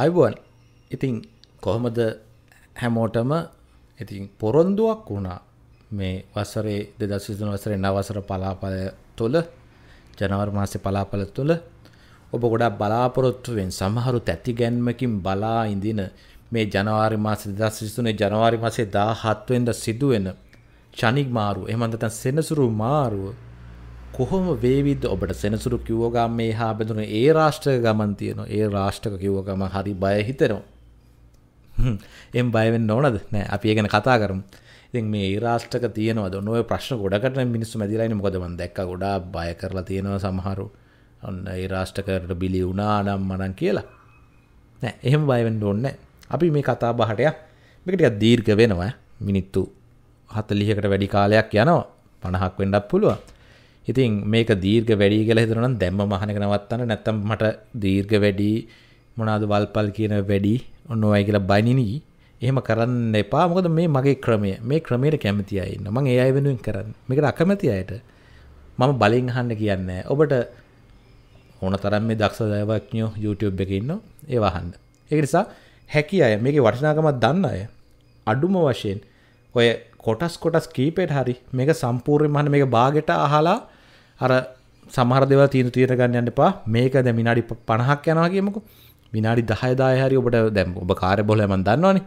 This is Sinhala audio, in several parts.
අයිබුවන් ඉතින් කොහොමද හැමෝටම ඉතින් පොරොන්දුවක් වුණා මේ වසරේ දෙදසිදුන වසරේ නවසර පලාපල තුළ ජනවර් මාසය පලාපල තුළ ඔබ ගොඩක් බලාපොරොත්තුවෙන් සමහරු තැති ගැන්මකින් බලා ඉඳන මේ ජනවාරි මාස දෙදස් විස්තුනේ ජනවාරි මාසේ දා හත්වෙන්ද සිදුවෙන චනික් මාරු එහමඳතන් සෙනසුරු මාරුව කොහොම වේවිද ඔබට සෙනසුරු කිව්වගම් මේ හා බැඳුන ඒ රාෂ්ට්‍රක ගමන් තියෙන ඒ රාෂ්ට්‍රක කිව්ව ගම හරි බය හිතෙනවා එම් බයවෙන් නොනද නෑ අපි ගැන කතා කරම් ඉතින් මේ රාෂ්ට්‍රක තියනවද නොව ප්‍රශ්න ගොඩකට මිනිස්සු මැදිලයින මොකදමන් දැක්ක ගොඩා බය කරලා තියෙනවා සමහරු ඔන්න ඒ රාෂ්ටකරට බිලි වුණා නම් මනන් කියලා නෑ එහෙම බයවෙන් ඕන්න අපි මේ කතා බහටයක් මේකටක් දීර්ග වෙනවා මිනිත්තු හත ලිහකට වැඩි කාලයක් යනවා පණහක් වෙන්ඩක් පුළුවන් ඉතින් මේක දීර්ඝ වැඩි කියලා හිතනවා නම් දැම්ම මහන එක නවත්තන්න නැත්තම් මට දීර්ඝ වැඩි මොනවාද වල්පල් කියන වැඩි ඔන්නෝයි කියලා බනිනි. එහෙම කරන්න එපා. මොකද මේ මගේ ක්‍රමය. මේ ක්‍රමයට කැමති අය ඉන්නවා. මම ඒ අය වෙනුවෙන් කරන්නේ. මේකට අකමැති අයට මම බලෙන් අහන්න කියන්නේ ඔබට ඕන තරම් මේ දක්ෂ දයවඥෝ YouTube එකේ ඉන්නවා. ඒවා අහන්න. ඒක නිසා හැකි අය මේකේ වටිනාකමක් දන්න අය අඩුම වශයෙන් ඔය කොටස් කොටස් කීපෙට හරි මේක සම්පූර්ණයෙන්ම අහන්න මේක බාගෙට අහලා අර සමහර දෙවල් තීන තීර ගන්න යන්න එපා මේක දැන් විනාඩි 50ක් යනවා කියමුකෝ විනාඩි 10 10 හරි ඔබට දැන් ඔබ කාර්ය බහුලයි මම දන්නවනේ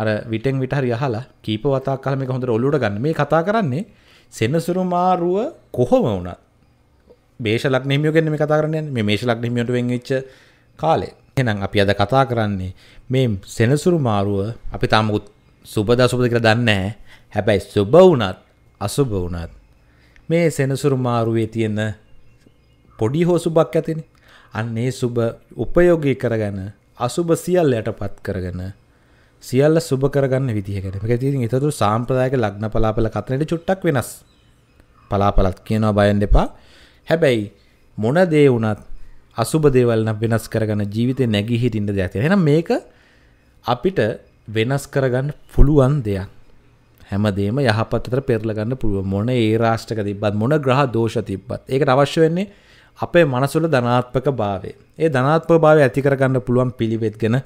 අර විටෙන් විට හරි අහලා කීප වතාවක් කල මේක හොඳට ඔලුවට ගන්න මේ කතා කරන්නේ සෙනසුරු මාරුව කොහොම වුණත් මේෂ ලග්න හිමියෝ ගැන මේ කතා කරන්නේ මේ මේෂ ලග්න හිමියන්ට වෙන් වෙච්ච කාලේ එහෙනම් අපි අද කතා කරන්නේ මේ සෙනසුරු මාරුව අපි තාම සුබ දසුබද කියලා දන්නේ නැහැ හැබැයි සුබ වුණත් අසුබ වුණත් මේ සෙනසුරු මාරුවේ තියෙන පොඩි හෝ සුබක් ඇතිනේ. අන්න ඒ සුබ උපයෝගී කරගෙන අසුබ සියල්ල යටපත් කරගෙන සියල්ල සුබ කරගන්න විදිහකට. මේක ඉතින් ඒතරු සාම්ප්‍රදායික ලග්න පලාපල කතනෙට චුට්ටක් වෙනස්. පලාපලත් කියනවා බයෙන් දෙපා. හැබැයි මොන දේ වුණත් අසුබ දේවල් නම් වෙනස් කරගන්න ජීවිතේ නැගී හිටින්න දෙයක් තියෙනවා. එහෙනම් මේක අපිට වෙනස් කරගන්න පුළුවන් දෙයක්. හැමදේම යහපතට පෙරලගන්න පුළුව මොන ඒ රාෂ්ටක තිබත් මොන ග්‍රහ දෝෂ තිබ්බත් ඒකට අවශ්‍ය වෙන්නේ අපේ මනසුල ධනාත්පක භාවේ ඒ ධනාත්ප භාව ඇතිකරගන්න පුළුවන් පිළිවෙත් ගැන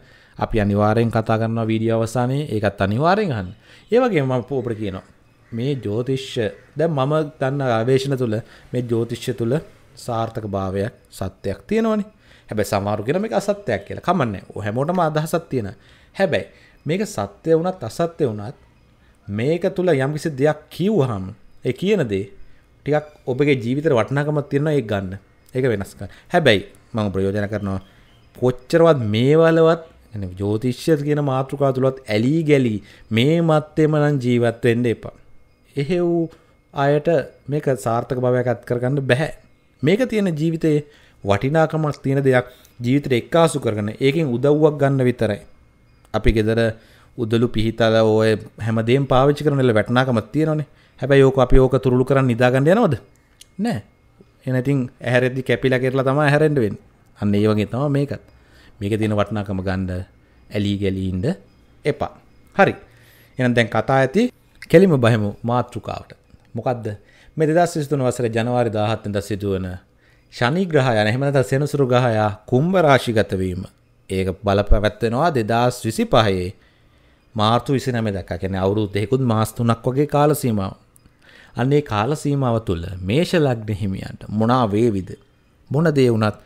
අපි අනිවාරයෙන් කතා කරන්න වීඩිය අවසානයේ ඒකත් අනිවාරෙන් හන්න ඒවගේ ම පෝපට කියනවා මේ ජෝතිශ්‍ය දැ මම දන්න ආවේශන තුළ මේ ජෝතිශ්‍ය තුළ සාර්ථක භාවයක් සත්‍යයක් තියෙනවනි හැබැ සමාරුගෙන මේ අසත්‍යයක් කියලා කමන්න හැමෝටම අදහසත් තියෙන හැබැයි මේක සත්‍යය වනත් අසත්‍යය වනත් මේක තුළ යම්කිසි දෙයක් කිව්වහම ඒ කියන දේ ටිකක් ඔබගේ ජීවිතර වටනාකමත් තියෙනවා ඒ ගන්න ඒක වෙනස්ක හැබැයි මම ප්‍රයෝජන කරනවා කොච්චරවත් මේවලවත් ජෝතිශ්‍ය කියන මාතෘකා තුළත් ඇලී ගැලී මේ මත්තේම නම් ජීවත් වෙන්න එපා එහෙව් අයට මේක සාර්ථක භවයක් අත් කරගන්න බැහැ මේක තියෙන ජීවිතයේ වටිනාකමක් තියෙන දෙයක් ජීවිතේ එක්කාසු කරගෙන ඒකෙන් උදව්වක් ගන්න විතරයි අපි ගෙදර උදලු පිහිතල ඔය හැමදේම් පාවිච්චි කරනල වැටනාකමත් තියෙනනේ හැබැයි යෝක අපි ඕක තුරළු කරන්න නිදාගන්න යනවද නෑ එනතින් ඇහැරදි කැපිලා කෙරලා තම හැරෙන්ඩුවෙන් අන්න ඒ වගේ තම මේකත් මේක තියෙන වටනාකම ගණ්ඩ ඇලී ගැලීන්ඩ එපා හරි එන දැන් කතා ඇති කෙලිම බහෙමු මාතෘකාවට මොකක්ද මෙ දෙදස් විස්තුන වසර ජනවාරි දාහත්තෙන්ද සිදුවන ශනිග්‍රහය නැහමත සෙනසුරු ගහයා කුම්භ රාශිගතවීම ඒක බල පැවැත්වෙනවා දෙදස් විසි පහයේ මාර්තු විසිනම දැක කැන අවුරුත් දෙෙකුත් මාස්තුනක් වගේ කාලසීමාව. අන්නේ කාලසීමාව තුළ මේෂ ලග්න හිමියන්ට මොනා වේවිද. මොන දේ වුණත්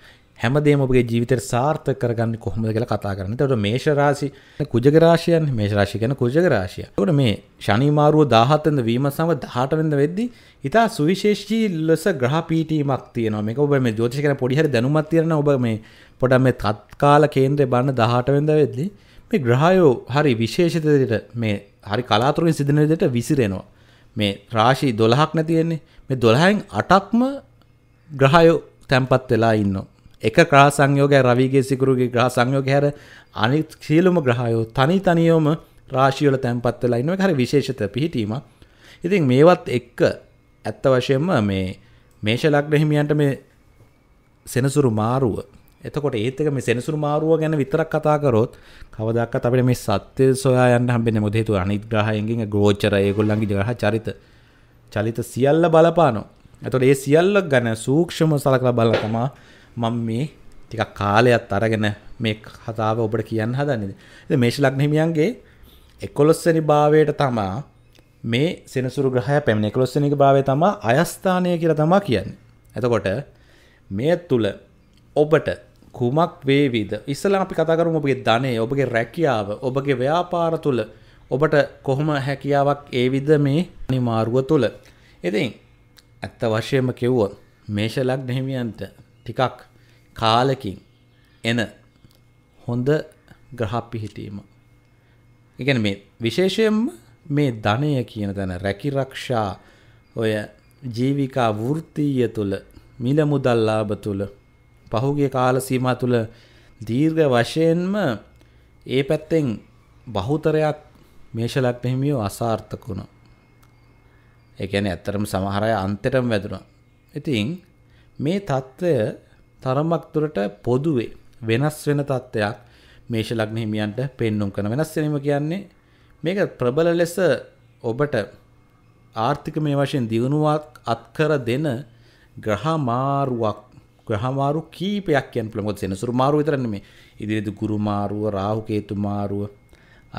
හැමදේම ඔබගේ ජීවිතයට සාර්ථක කරගන්න කොහොමද කියලා කතා කරන්න. එතකොට මේෂරාශි කුජගරාශියන් මේෂරාශි කියන්නේ කුජගරාශිය. එතකොට මේ ශනි මාරුව 17 වෙනිදා වීම සම 18 වෙනිදා වෙද්දී ඊට සුවිශේෂී ලෙස ග්‍රහ පීඨීමක් තියෙනවා. මේක ඔබ මේ ජ්‍යොතිෂ ගැන පොඩි හරි දැනුමක් තියෙනවා. ඔබ මේ පොඩක් මේ තත්කාල කේන්ද්‍රේ බලන 18 වෙනිදා වෙද්දී මේ ග්‍රහයෝ හරි විශේෂතයට මේ හරි කලාතුරකින් සිදන දෙට විසිරෙනවා මේ රාශී දොළහක් නැතියෙන්නේ මේ දොළහයින් අටක්ම ග්‍රහයෝ තැන්පත් වෙලා ඉන්න එක ක්‍රා සංයෝගය රවිගේ සිකුරුගේ ග්‍රහ සංයෝග හැර අනි සියලුම ග්‍රහයෝ තනි තනියෝම රාශියල තැන්පත් වෙලා ඉන්න හරි විශේෂත පිහිටීම ඉතින් මේවත් එක්ක ඇත්ත වශයෙන්ම මේ මේෂ ලක්න හිමියන්ට මේ සෙනසුරු මාරුව එතකොට ඒත්තක මේ සෙනසුරු මාරුව ගැන විතරක් කතා කරොත් කවදක්වත් අපිට මේ සත්‍ය සොයා යන්න හම්බෙන්නේ මොකද හේතුව අනිත් ග්‍රහයන්ගෙන් ගෝචර ඒගොල්ලන්ගේ ග්‍රහ චරිත චලිත සියල්ල බලපානවා. එතකොට ඒ සියල්ල ගැන සූක්ෂම සලකලා බලන තමා මම මේ ටිකක් කාලයක් අරගෙන මේ කතාව ඔබට කියන්න හදන්නේ. ඉතින් මේෂ ලග්න හිමියන්ගේ 11 වෙනි භාවයට තමා මේ සෙනසුරු ග්‍රහය පැමිණ 11 වෙනි භාවය තමා අයස්ථානය කියලා තමා කියන්නේ. එතකොට මේ තුල ඔබට කුමක් වේවිද ඉස්සලා අපි කතා කරමු ඔබගේ ධනය ඔබගේ රැකියාව ඔබගේ ව්‍යාපාර තුළ ඔබට කොහොම හැකියාවක් ඒවිද මේ නිමාරුව තුළ ඉතින් ඇත්ත වශයම කිව්වොත් මේෂලක් නහිමියන්ට ටිකක් කාලකින් එන හොඳ ග්‍රහ පිහිටීම ඉගැන මේ විශේෂයෙන් මේ ධනය කියන තැන රැකිරක්ෂා ඔය ජීවිකා වෘත්තීය තුළ මිල මුදල්ලාභ තුළ පහුගිය කාල සීමා තුළ දීර්ඝ වශයෙන්ම ඒ පැත්තෙන් බහුතරයක් මේෂලක් හිමියෝ අසාර්ථක වුණා. ඒ කියන්නේ ඇත්තටම සමහර අය අන්තයටම වැදුණා. ඉතින් මේ తত্ত্বය තරමක් දුරට පොදුවේ වෙනස් වෙන తত্ত্বයක් මේෂ ලග්න හිමියන්ට පෙන්눔 කරන වෙනස් වීම කියන්නේ මේක ප්‍රබල ලෙස ඔබට ආර්ථික මේ වශයෙන් දියුණුවක් අත්කර දෙන ග්‍රහ මාරුවක් ග්‍රහමාරු කීපයක් යන පුළමොත් සෙනසුරු මාරුව විතරන්න මේ ඉදිරිදු ගුරු මාරුව රාහුකේතු මාරුව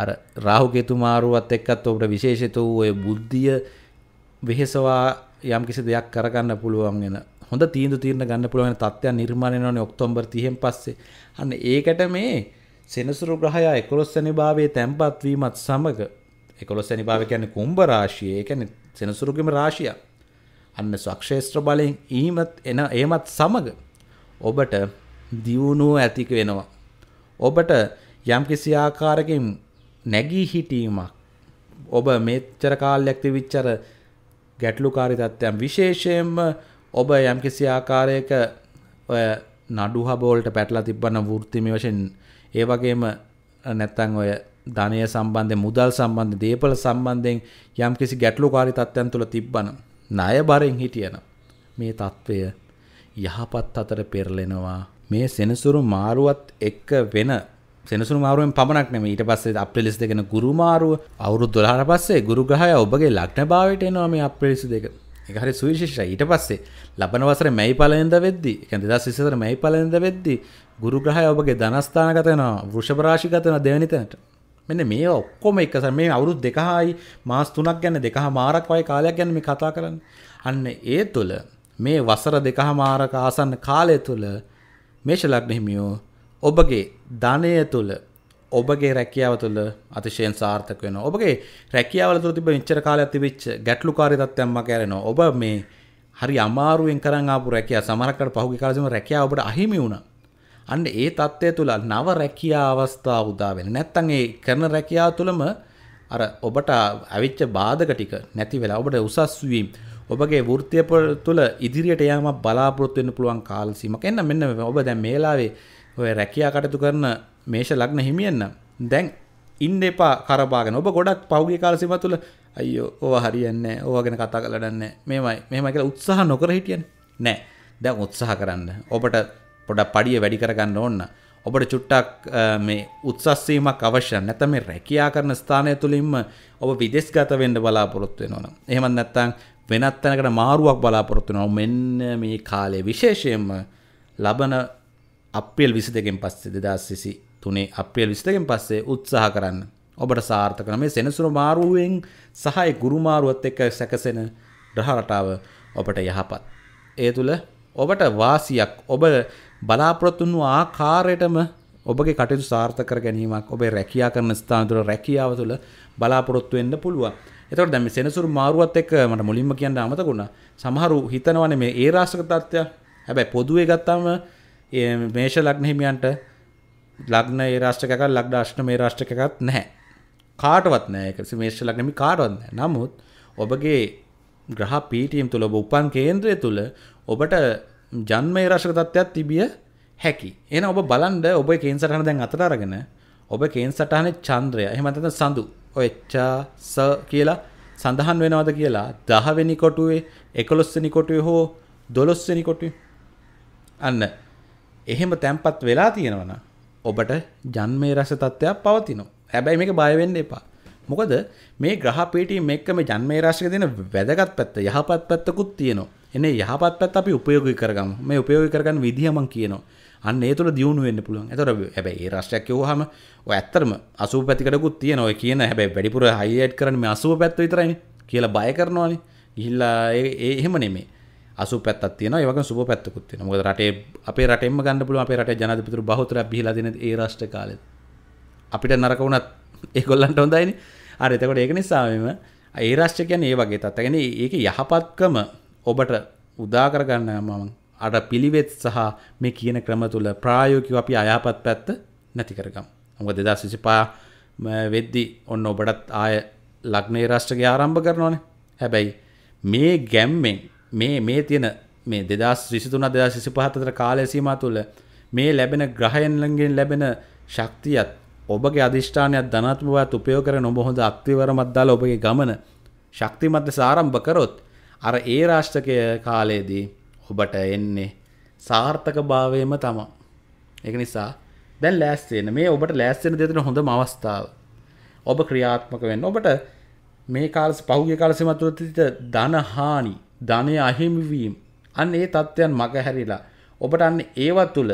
අර රාහුකේතු මාරුවත් එක්කත් ඔබට විශේෂත වූ ඔය බුද්ධිය වෙහෙසවා යම් කිසි දෙයක් කරගන්න පුළුවන් වෙන හොඳ තීන්දු තීරණ ගන්න පුළුවන් තත්ත්වයන් නිර්මාණය වෙනවනේ ඔක්තෝබර් 30න් පස්සේ. අන්න ඒකට මේ සෙනසුරු ග්‍රහයා 11 වෙනි භාවයේ තැන්පත් වීමත් සමග 11 වෙනි භාවය කියන්නේ කුම්භ රාශිය. ඒ කියන්නේ සෙනසුරුගේම රාශියක්. අන්න ස්වක්ෂේත්‍ර බලයෙන් ඊමත් එන ඒමත් සමග ඔබට දියුණුව ඇතික වෙනවා. ඔබට යම්කිසි ආකාරකින් නැගී හිටීමක් ඔබ මෙච්චර කාලයක් තිබිච්චර ගැටලුකාරී තත්ත්වයන් විශේෂයෙන්ම ඔබ යම්කිසි ආකාරයක ඔය නඩු හබෝලට පැටලා තිබ්බන වෘත්තිමය වශයෙන් ඒ වගේම නැත්තම් ඔය ධනය සම්බන්ධයෙන් මුදල් සම්බන්ධ දේපල සම්බන්ධයෙන් යම්කිසි ගැටලුකාරී තත්ත්වයන් තුළ තිබ්බනම් ණය බරෙන් හිටියනම් මේ తත්වය යහපත් අතර පෙරලෙනවා මේ සෙනසුරු මාරුවත් එක්ක වෙන සෙනසුරු මාරුවෙන් පමණක් නෙමෙයි ඊට පස්සේ අප්‍රේලිස් දෙකන ගුරු මාරුව අවුරුදු 12 පස්සේ ගුරු ග්‍රහය ඔබගේ ලග්න භාවයට එනවා මේ අප්‍රේලිස් දෙක. ඒක හරි සුවිශේෂයි. ඊට පස්සේ ලබන වසරේ මැයි පළවෙනිද වෙද්දි, ඒ කියන්නේ 2024 මැයි පළවෙනිද වෙද්දි ගුරු ග්‍රහය ඔබගේ ධනස්ථානගත වෙනවා, වෘෂභ රාශිගත වෙනවා දෙවෙනි තැනට. මෙන්න මේ ඔක්කොම එකස මේ අවුරුත් දෙකහායි මාස් තුනක් ගැන දෙකහ මාරක් වයි කාලයක් ගැන මේ කතා කරන්න අන්න ඒ තුළ මේ වසර දෙකහ මාරක ආසන්න කාලය තුළ මේශලක්නහිමියෝ ඔබගේ ධනය තුළ ඔබගේ රැකියාව තුළ අතිශයෙන් සාර්ථක වෙන ඔබගේ රැකියාවල තුළ තිබ විච්චර කාලයක් තිබිච්ච ගැටලුකාරී තත්ත්වයන් මත ඇරෙනවා ඔබ මේ හරි අමාරුවෙන් කරන් ආපු රැකියාව සමහරකට පහුගිය කාලෙදිම රැකියාව ඔබට අහිමි වුණා අන්න ඒ தත්ත්වය තුල නව රැකියා අවස්ථා උදා වෙන. නැත්තම් ඒ කරන රැකියාව තුලම අර ඔබට අවිච්ච බාධක ටික නැති වෙලා ඔබට උසස් වීම ඔබගේ වෘත්තිය තුළ ඉදිරියට යෑමක් බලාපොරොත්තු වෙන්න පුළුවන් කාල සීමාවක්. එන්න මෙන්න ඔබ දැන් මේලාවේ ඔය රැකියා කටයුතු කරන මේෂ ලග්න හිමියන්න දැන් ඉන්න එපා කරබාගෙන ඔබ ගොඩක් පෞගේ කාල සීමාව තුළ අයියෝ ඕවා හරියන්නේ නැහැ. ඕවා ගැන කතා කරලා දන්නේ නැහැ. මෙහෙමයි. මෙහෙමයි කියලා උත්සාහ නොකර හිටියනේ. නෑ. දැන් උත්සාහ කරන්න. ඔබට පොඩක් පඩිය වැඩි කරගන්න ඕන්න ඔබට චුට්ටක් මේ උත්සස්වීමක් අවශ්‍ය නැතම රැකයා කරන ස්ථානය තුළින්ම ඔබ විදෙස්ගත වෙන්ඩ බලාපොරොත්තු වෙනවන එහෙමත් නැත්තං වෙනත් තැනකට මාරුවක් බලාපොරොත්තු නව මෙන්න මේ කාලය විශේෂයෙන්ම ලබන අප්‍රියල් විසි දෙකෙන් පස්සේ දෙදස් සිසි තුනේ අප්‍රියල් විසිතකෙන් පස්සේ උත්සාහ කරන්න ඔබට සාර්ථකන මේ සෙනසුරු මාරුවෙන් සහයි ගුරුමාරුවත් එක්ක සැකසෙන ්‍රහරටාව ඔබට යහපත්. ඒ තුළ ඔබට වාසියක් ඔබ බලාපොරොත්තු වූ ආකාරයටම ඔබගේ කටයුතු සාර්ථක කර ගැනීමක් ඔබේ රැකියා කරන ස්ථාන තුළ රැකියාව තුළ බලාපොරොත්තු වෙන්න පුළුවන්. එතකොට දැන් මේ සෙනසුරු මාරුවත් එක්ක මට මුලින්ම කියන්න අමතකුණා. සමහරු හිතනවානේ මේ ඒ රාශික තත්ත්වය. හැබැයි පොදුවේ ගත්තාම මේෂ ලග්න හිමියන්ට ලග්න ඒ රාශිකයක් ලග්න අෂ්ටම ඒ රාශිකයක් නැහැ. කාටවත් නැහැ ඒක. මේෂ ලග්න හිමි කාටවත් නැහැ. නමුත් ඔබගේ ග්‍රහ පීටියම් තුළ ඔබ උපන් කේන්ද්‍රය තුළ ඔබට ජන්මේ රශ්ක තත්ත්වයක් තිබිය හැකි එන ඔබ බලන්ඩ ඔබ කේන් සටහන දැන් අතට අරගෙන ඔබ කේන් සටහන චන්ද්‍රය එහෙමතත සඳු ඔච්චා ස කියලා සඳහන් වෙනවද කියලා දහවෙනි කොටුවේ එකොලොස්සනි කොටුවේ හෝ දොලොස්සනි කොටු අන්න එහෙම තැන්පත් වෙලා තියෙනවන ඔබට ජන්මේ රස තත්ත්වයක් පවතිනවා හැබැයි මේක බයවෙන්න එපා මොකද මේ ග්‍රහපේටීම් එක්කම ජන්මේ රාශික දෙන වැදගත් පැත්ත යහපත් පැත්තකුත් තියෙනවා එනේ යහපත් පැත් අපි උපයෝගී කරගම මේ උපයෝගී කරගන්න විදිහ මං කියනවා අන්න ඒ තුළ දියුණු වෙන්න පුළුවන් එතකොට හැබැයි ඒ රාශියක් කියවහම ඔය ඇත්තටම 80 පැතිකඩකුත් තියෙනවා ඔය කියන හැබැයි වැඩිපුර හයිලයිට් කරන්නේ මේ 80 පැත්ත විතරයිනේ කියලා බය කරනවානේ ගිහිල්ලා ඒ එහෙම නෙමෙයි අසු පැත්තක් තියෙනවා ඒ වගේම සුබ පැත්තකුත් තියෙනවා. මොකද රටේ අපේ රටෙන්ම ගන්න පුළුවන් අපේ රටේ ජනාධිපතිතුරු බහුතරයක් බිහිලා දෙන ඒ රාෂ්ට්‍ර කාලෙත්. අපිට නරක වුණත් ඒගොල්ලන්ට හොඳයිනේ. හරි එතකොට ඒක නිසාම ඒ රාෂ්ට්‍ර කියන්නේ ඒ වගේ තත්ත්වයක්. කියන්නේ ඒක යහපත්කම ඔබට උදාකරගන්න මම අඩ පිළිවෙත් සහ මේ කියන ක්‍රම තුළ ප්‍රායෝකිව අපි අයාපත් පැත්ත නැතිකරගම්. ඔබ දෙදස් විසිපා වෙද්දි ඔන්න ඔබටත් ආය ලක්නේ රාෂ්ට්‍රක ආරම්භ කරනවනේ හැබැයි මේ ගැම්මෙන් මේ මේ තියෙන මේ දෙදස් විසිතුන දෙදා සිසි පහතර කාලයසීම තුළ මේ ලැබෙන ග්‍රහයන්ලගෙන් ලැබෙන ශක්තියත් ඔබගේ අධිෂ්ඨානයක් ධනත්මවත් උපයෝකර නොබොහොඳ අක්තිවරමත් දාලා ඔබගේ ගමන ශක්තිමත්ද සාරම්භ කරොත් අර ඒ රාෂ්ටකය කාලයේදී ඔබට එන්නේ සාර්ථක භාවයම තමා. ඒක නිසා දැන් ලෑස්තියෙන මේ ඔබට ලෑස්තියෙන දෙතන හොඳම අවස්ථාව. ඔබ ක්‍රියාත්මක වෙන්න. ඔබට මේ කාලස පහුගිය කාලසෙම තුළ තිත ධන හානි, ධනය අහිමි වීම, අන්න ඒ தත්ත්වයන් මග හැරිලා ඔබට අන්න ඒව තුළ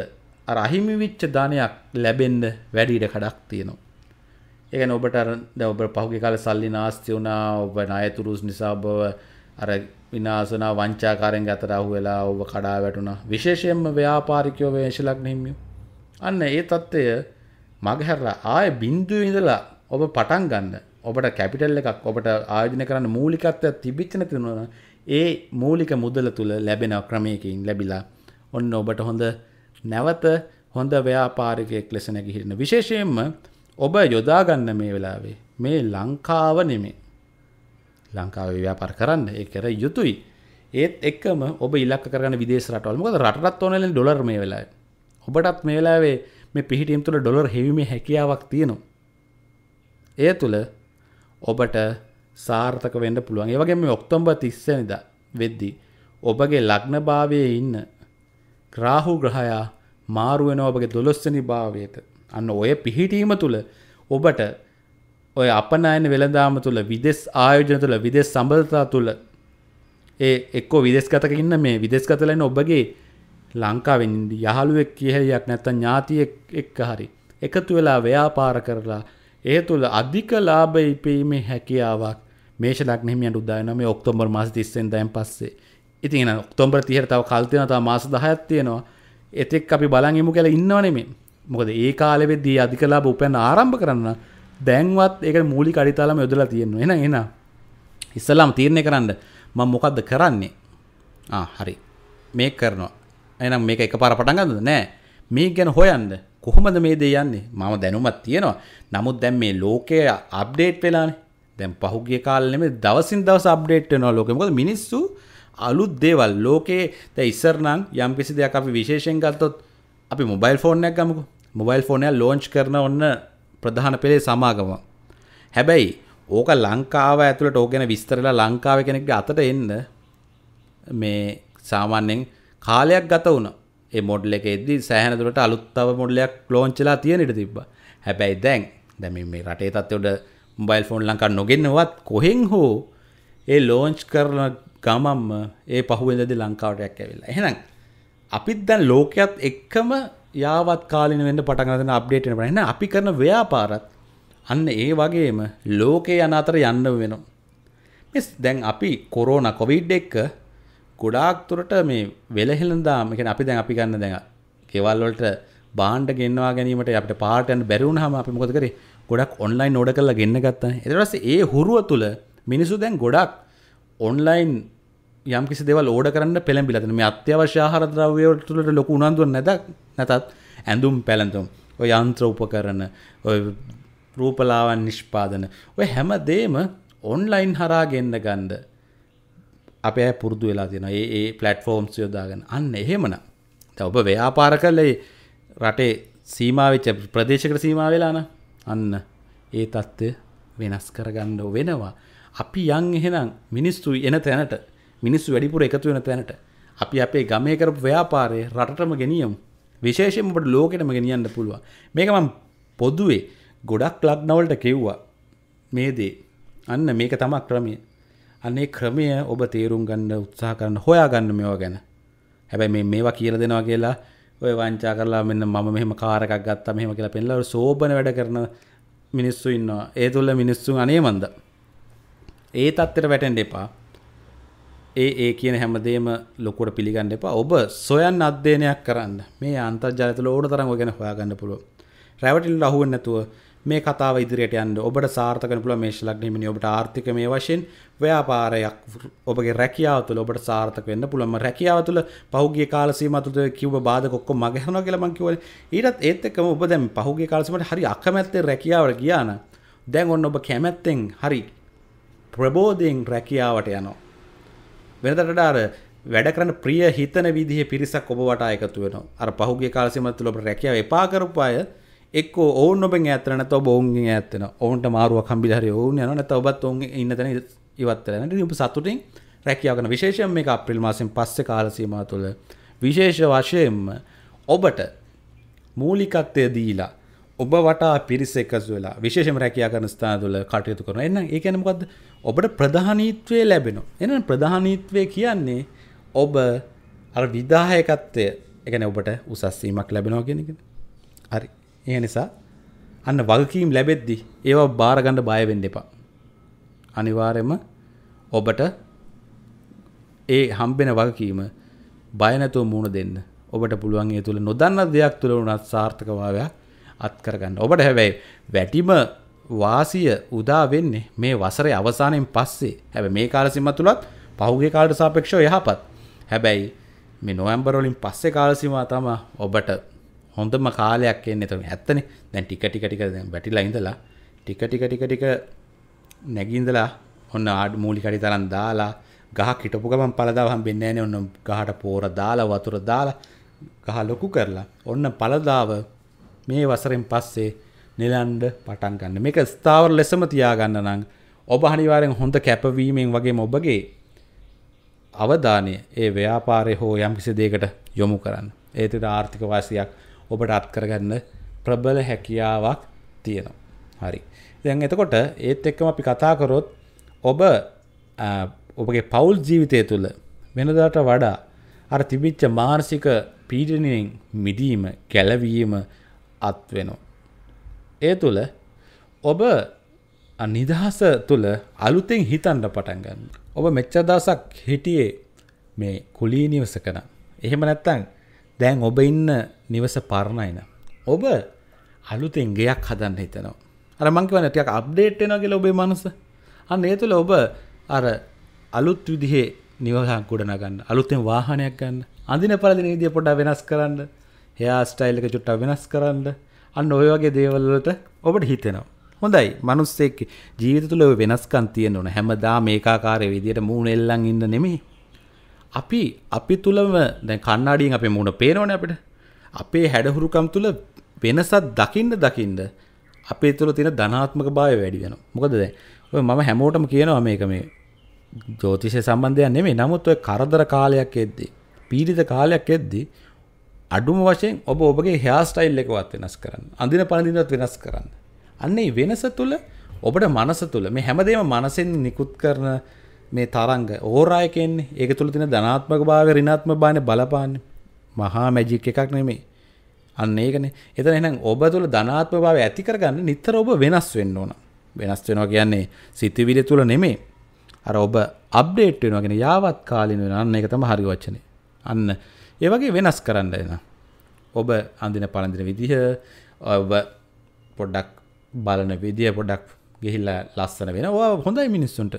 අර අහිමි වෙච්ච ධනයක් ලැබෙන්න වැඩි ඉඩ කඩක් තියෙනවා. ඒ කියන්නේ ඔබට අර දැන් ඔබ පහුගිය කාලේ සල්ලි නාස්ති වුණා, ඔබ ණයතුරුස් නිසා ඔබ අර විනාසනා වංචාකාරයෙන් ගතට අහුවෙලා ඔබ කඩා වැටුණා. විශේෂයෙන්ම ව්‍යාපාරිකයෝ වේශලග්න හිමියෝ. අන්න ඒ தත්ත්වය මගහැරලා ආයේ බිඳුවේ ඉඳලා ඔබ පටන් ගන්න. ඔබට කැපිටල් එකක් ඔබට ආයෝජනය කරන්න මූලිකත්වයක් තිබිච්ච නැතිනවා. ඒ මූලික මුදල තුල ලැබෙන ක්‍රමයකින් ලැබිලා ඔන්න ඔබට හොඳ නැවත හොඳ ව්‍යාපාරිකයෙක් ලෙස නැගිහිරෙන විශේෂයෙන්ම ඔබ යොදාගන්න මේ වෙලාවේ මේ ලංකාව නෙමේ ලංකාවේ ව්‍යාපර කරන්න ඒ කර යුතුයි ඒත් එක්ම ඔබ ඉලක් කරන විදේශ රටවල් මොකද රටත් ඕනලෙන් ඩොලර් මේ වෙලාවේ ඔබටත් මේ වෙලාවේ මේ පිහිටීම් තුළ ඩොලර් හෙවීමේ හැකියාවක් තියෙනවා ඒ තුළ ඔබට සාර්ථක වෙන්න පුළුවන් ඒ වගේ මේ ඔක්තෝබර් 30 වෙනිදා වෙද්දී ඔබගේ ලග්න භාවයේ ඉන්න රාහු ග්‍රහයා මාරු වෙනවා ඔබගේ 12 වෙනි භාවයට අන්න ඔය පිහිටීම තුළ ඔබට ඔය අපනයන වෙළදාම තුළ විදෙස් ආයෝජන තුළ විදෙස් සම්බධතා තුළ ඒ එක්කෝ විදෙස් කතකඉන්න මේ විදෙස් කතලන්න ඔබගේ ලංකාවෙන් යහළුවෙක් කියහලයක් නැත්ත ඥාතිය එක්ක හරි එකතු වෙලා ව්‍යාපාර කරලා ඒ තුළ අධික ලාභයිපීමේ හැකියාවක් මේෂ ලක්නෙමියන් උදායනම ඔක්තෝම්බර් මාස තිස්සෙන් දැන් පස්සේ ඉතින් ඔක්තෝම්බර තිහර තව කල්තිනතාව මාස දහයක් තියෙනවා එතෙක් අපි බලන්ගමු කැල ඉන්නවනෙමේ මොකද ඒ කාලෙවෙද්දී අධිකලාබ උපැන් ආරම්භ කරන්න දැන්වත් ඒක මූලි කරිතාලම යොදලා තියෙනවා එන එන ඉස්සලාම තීරණය කරන්න මම මොකද්ද කරන්නේ ආ හරි මේ කරනවා එහෙනම් මේක එකපාර පටන් ගන්නද නෑ මේ ගැන හොයන්න කොහොමද මේ දේ යන්නේ මම දැනුමක් තියෙනවා නමුත් දැන් මේ ලෝකය අප්ඩේට් වෙලානේ දැන් පහුගිය කාලේ නෙමෙයි දවසින් දවස අප්ඩේට් වෙනවා ලෝකෙ මොකද මිනිස්සු අලුත් දේවල් ලෝකේ දැන් ඉස්සරනම් යම් කිසි දෙයක් අපි විශේෂයෙන් ගත්තොත් අපි මොබයිල් ෆෝන් එකක් ගමුකෝ මොබයිල් ෆෝන් එක ලොන්ච් කරන ඔන්න ප්‍රධාන පෙළේ සමාගම. හැබැයි ඕක ලංකාව ඇතුළට ඕක ගැන විස්තරලා ලංකාව කෙනෙක්ගේ අතට එන්න මේ සාමාන්‍යයෙන් කාලයක් ගත වුණා. ඒ මොඩල් එකේදී සෑහෙන දුරට අලුත් තව මොඩලයක් ලොන්ච් වෙලා තියෙන ඉඩ තිබ්බා. හැබැයි දැන් දැන් මේ රටේ තත්ත්වයට මොබයිල් ෆෝන් ලංකා නොගෙන්නවත් කොහෙන් හෝ ඒ ලෝන්ච් කරන ගමම්ම ඒ පහුවෙන්දදී ලංකාවට යක් ඇවිල්ලා. එහෙනම් අපිත් දැන් ලෝකයක් එක්කම යාවත් කාලින වෙන්න පටන්ගන්න අප්ඩේටන පටන්න අපි කරන ව්‍යාපාරත් අන්න ඒ වගේම ලෝකයේ යන අතර යන්න වෙනවා. මෙස් දැන් අපි කොරෝන කොවිඩ් එක්ක ගොඩාක්තුරට මේ වෙලහෙළඳා මෙකන අපි දැන් අපි ගන්න දැඟ කෙවල්වලට බාණ්ඩ ගෙන්වා ගැනීමට අපට පාටයන් බැරිවුණ හම අපි මොකද කරේ ගොඩක් ඔන්ලයින් නෝඩ කරලා ගෙන්න්න ගත්ත එතරස ඒ හුරුව තුළ මිනිසු දැන් ගොඩක් ඔන්ලයින් යම් කිසි දෙව ලෝඩ කරන්න පෙළඹිලතින මේ අත්‍යවශ්‍යාහර ද්‍රව්‍යවලට ලොකු උනන්දුව නැද නැතත් ඇඳුම් පැළඳුම් ඔය යන්ත්‍ර උපකරන ඔය රූපලාවන් නිෂ්පාදන ඔය හැම දේම ඔන්ලයින් හරා ගෙන්න්න ගන්ඩ අප පුරදු වෙලා තියෙන ඒ පලට්ෆෝර්ම්ස් යොදාගෙන අන්න එහෙමන ත ඔබ ව්‍යාපාර කල්ලේ රටේ සීමාවිච්ච ප්‍රදේශකට සීමාවෙලාන අන්න ඒ තත්ත්ව වෙනස් කරගන්න වෙනවා අපි යන් එහෙනම් මිනිස්තු එන තැනට මිනිස්සු වැඩිපුර එකතු වෙන තැනට අපි අපේ ගමේ කරපු ව්‍යාපාරය රටටම ගෙනියමු. විශේෂයෙන්ම අපිට ලෝකෙටම ගෙනියන්න පුළුවන්. මේක මම පොදුවේ ගොඩක් ලග්න වලට කිව්වා. මේ දේ. අන්න මේක තමයි ක්‍රමය. අනේ ක්‍රමය ඔබ තේරුම් ගන්න උත්සාහ කරන්න හොයා ගන්න මේවා ගැන. හැබැයි මේ මේවා කියලා දෙනවා කියලා ඔය වංචා කරලා මෙන්න මම මෙහෙම කාර් එකක් ගත්තා මෙහෙම කියලා පෙන්නලා සෝබන වැඩ කරන මිනිස්සු ඉන්නවා. ඒ තුල මිනිස්සු අනේ මන්ද. ඒ තත්ත්වෙට වැටෙන්න එපා. ඒ ඒ කියන හැමදේම ලොකුට පිළිගන්න එපා ඔබ සොයන් අධ්‍යයනයක් කරන්න මේ අන්තර්ජාලතුල ඕන තරම් ඔය ගැන හොයාගන්න පුළුවන් රැවටිල්ලට අහු වෙන්නේ නැතුව මේ කතාව ඉදිරියට යන්න ඔබට සාර්ථක වෙන්න පුළුවන් මේෂ ලග්න හිමිනේ ඔබට ආර්ථික මේ වශයෙන් ව්‍යාපාරයක් ඔබගේ රැකියාව තුළ ඔබට සාර්ථක වෙන්න පුළුවන් රැකියාව තුළ පහුගිය කාල සීමාව තුළ කිව්ව බාධක ඔක්කොම මගහැරනවා කියලා මම කිව්වනේ ඊටත් ඒත් එක්කම ඔබ දැන් පහුගිය කාල සීමාවට හරි අකමැත්තෙන් රැකියාවට ගියා නම් දැන් ඔන්න ඔබ කැමැත්තෙන් හරි ප්‍රබෝධයෙන් රැකියාවට යනවා වෙනදට අර වැඩ කරන ප්‍රිය හිතන විදිහ පිරිසක් ඔබ වට එකතු වෙන අර පහුගේ කාලසිමත් තුළ රැකියාව එපාකරපු අය එක් ඔවුන් ඔබෙන් ඇතරන තව බෝන්ගෙන් ඇත්තන ඔවුන්ට මාරුව කම්බිධර ඔවුන් යන නැත ඔබත් ඔවුන් ඉන්න තැන ඉවත්තරන උප සතුටින් රැකියාවන විශේෂම මේ අප්‍රිල් මාසෙන් පස්ස කාලසීමා තුළ විශේෂ වශයෙන්ම ඔබට මූලිකත්වය දීලා ඔබ වටා පිරිස එකස් වෙලා විශේෂම රැකයා කරන ස්ථාන තුළ කටයුතු කරන එන්න ඒ කියන්නේ මොකද්ද ඔබට ප්‍රධානීත්වය ලැබෙනවා එහෙනම් ප්‍රධානීත්වය කියන්නේ ඔබ අර විදායකත්වය ඒ කියන්නේ ඔබට උසස් වීමක් ලැබෙනවා කියන එක හරි ඒ නිසා අන්න වගකීම් ලැබෙද්දි ඒවා බාරගන්න බය වෙන්න එපා අනිවාර්යයෙන්ම ඔබට ඒ හම්බෙන වගකීම බය නැතුව මුහුණ දෙන්න ඔබට පුළුවන් ඒ තුල නොදන්න දෙයක් තුල වුණත් සාර්ථකභාවයක් අත්කරගන්න. ඔබට හැබැයි වැටිම වාසිය උදා වෙන්නේ මේ වසරේ අවසානයෙන් පස්සේ. හැබැයි මේ කාලසීම තුලත් පහුගිය කාලට සාපේක්ෂව යහපත්. හැබැයි මේ නොවැම්බර් වලින් පස්සේ කාලසීමාව තමයි ඔබට හොඳම කාලයක් එන්නේ. එතකොට ඇත්තනේ. දැන් ටික ටික ටික දැන් වැටිලා ඉඳලා ටික ටික ටික ටික නැගින්දලා ඔන්න ආඩ් මූලිකරි තරම් දාලා ගහ හිටපු ගමන් පළදාව හම්බෙන්නේ නැහැ නේ ඔන්න ගහට පෝර දාලා වතුර දාලා ගහ ලොකු කරලා ඔන්න පළදාව මේ වසරෙන් පස්සේ නිලන්ඩ පටන් ගන්න මේක ස්ථාවර ලෙසම තියාගන්න නම් ඔබ අනිවාර්යෙන් හොඳ කැපවීමෙන් වගේ ඔබගේ අවධානය ඒ ව්‍යාපාරය හෝ යම් කිසි දෙයකට යොමු කරන්න. ඒතට ආර්ථික වාසියක් ඔබට අත්කරගන්න ප්‍රබල හැකියාවක් තියෙනවා. හරි. දැන් එතකොට ඒත් එක්කම අපි කතා කරොත් ඔබ ඔබගේ පවුල් ජීවිතය තුළ වෙනදාට වඩා අර තිබිච්ච මානසික පීඩනයෙන් මිදීම ගැලවීම අත් වෙනවා. ඒ තුළ ඔබ නිදහස තුළ අලුතෙන් හිතන්ඩ පටන්ගන්න. ඔබ මෙච්චදසක් හිටියේ මේ කුලී නිවසකන. එහෙම නැත්තං දැන් ඔබ ඉන්න නිවස පරණයින. ඔබ අලුතෙන් ගෙයක් හදන්න හිතනවා. අර මංකිවන ටයක් අප්ඩේට්ෙනගේ ඔබේ මනුස අන්න ඒ තුළ ඔබ අර අලුත් විදිහේ නිවහන් ගොඩනගන්න අලුත්තෙන් වාහනයක් ගන්න අඳින පරදින විදිිය පොඩා වෙනස් කරන්න හයා ස්ටයිල්ලක චුට්ට වෙනස් කරන්න අන්න ඔය වගේ දේවල්ලට ඔබට හිතෙනවා. හොඳයි මනුස්සෙක් ජීවිත තුළ වෙනස්කන් තියෙන ඕන හැමදා මේකාකාරය විදියට මූුණ එල්ලන් ඉන්න නෙමේ. අපි අපි තුළම දැ කන්නාඩියෙන් අපේ මූුණ පේනෝන අපට අපේ හැඩහුරුකම් තුළ වෙනසත් දකින්න දකිින්ද අපේ තුළ තින ධනාත්මක භාය වැඩි වෙන මොකද දැ ඔය මම හැමෝටම කියනවා මේක මේ ජෝතිෂය සම්බන්ධය නෙමේ නමුත් ඔය කරදර කාලයක් එද්දී පීඩිත කාලයක් එද්දී අඩුම වශයෙන් ඔබ ඔබගේ හයාස්ටයිල් එකවත් වෙනස් කරන්න අඳින පණදිනත් වෙනස් කරන්න. අන්නේ වෙනස තුළ ඔබට මනස තුළ මේ හැමදේම මනසෙන් නිකුත් කරන මේ තරංග ඕරායකෙන්නේ ඒක තුළ තින ධනාත්මක භාව රිනාත්ම බාන බලපාන්න මහා මැජික් එකක් නෙමේ අන්න ඒකන එත එනම් ඔබ තුළ ධනාත්ම භාව ඇති කරගන්න නිතර ඔබ වෙනස් වෙන්න ඕන වෙනස් වෙනවා කියන්නේ සිතිවිලි තුළ නෙමේ අර ඔබ අප්ඩේට් වෙනවාගෙන යාවත් කාලින වෙන අන්න එක තම හරි වචනේ අන්න ඒවගේ වෙනස් කරන්න එන ඔබ අඳින පළඳින විදිහ ඔබ පොඩ්ඩක් බලන විදිහ පොඩ්ඩක් ගෙහිල්ල ලස්සන වෙන වා හොඳයි මිනිස්සුන්ට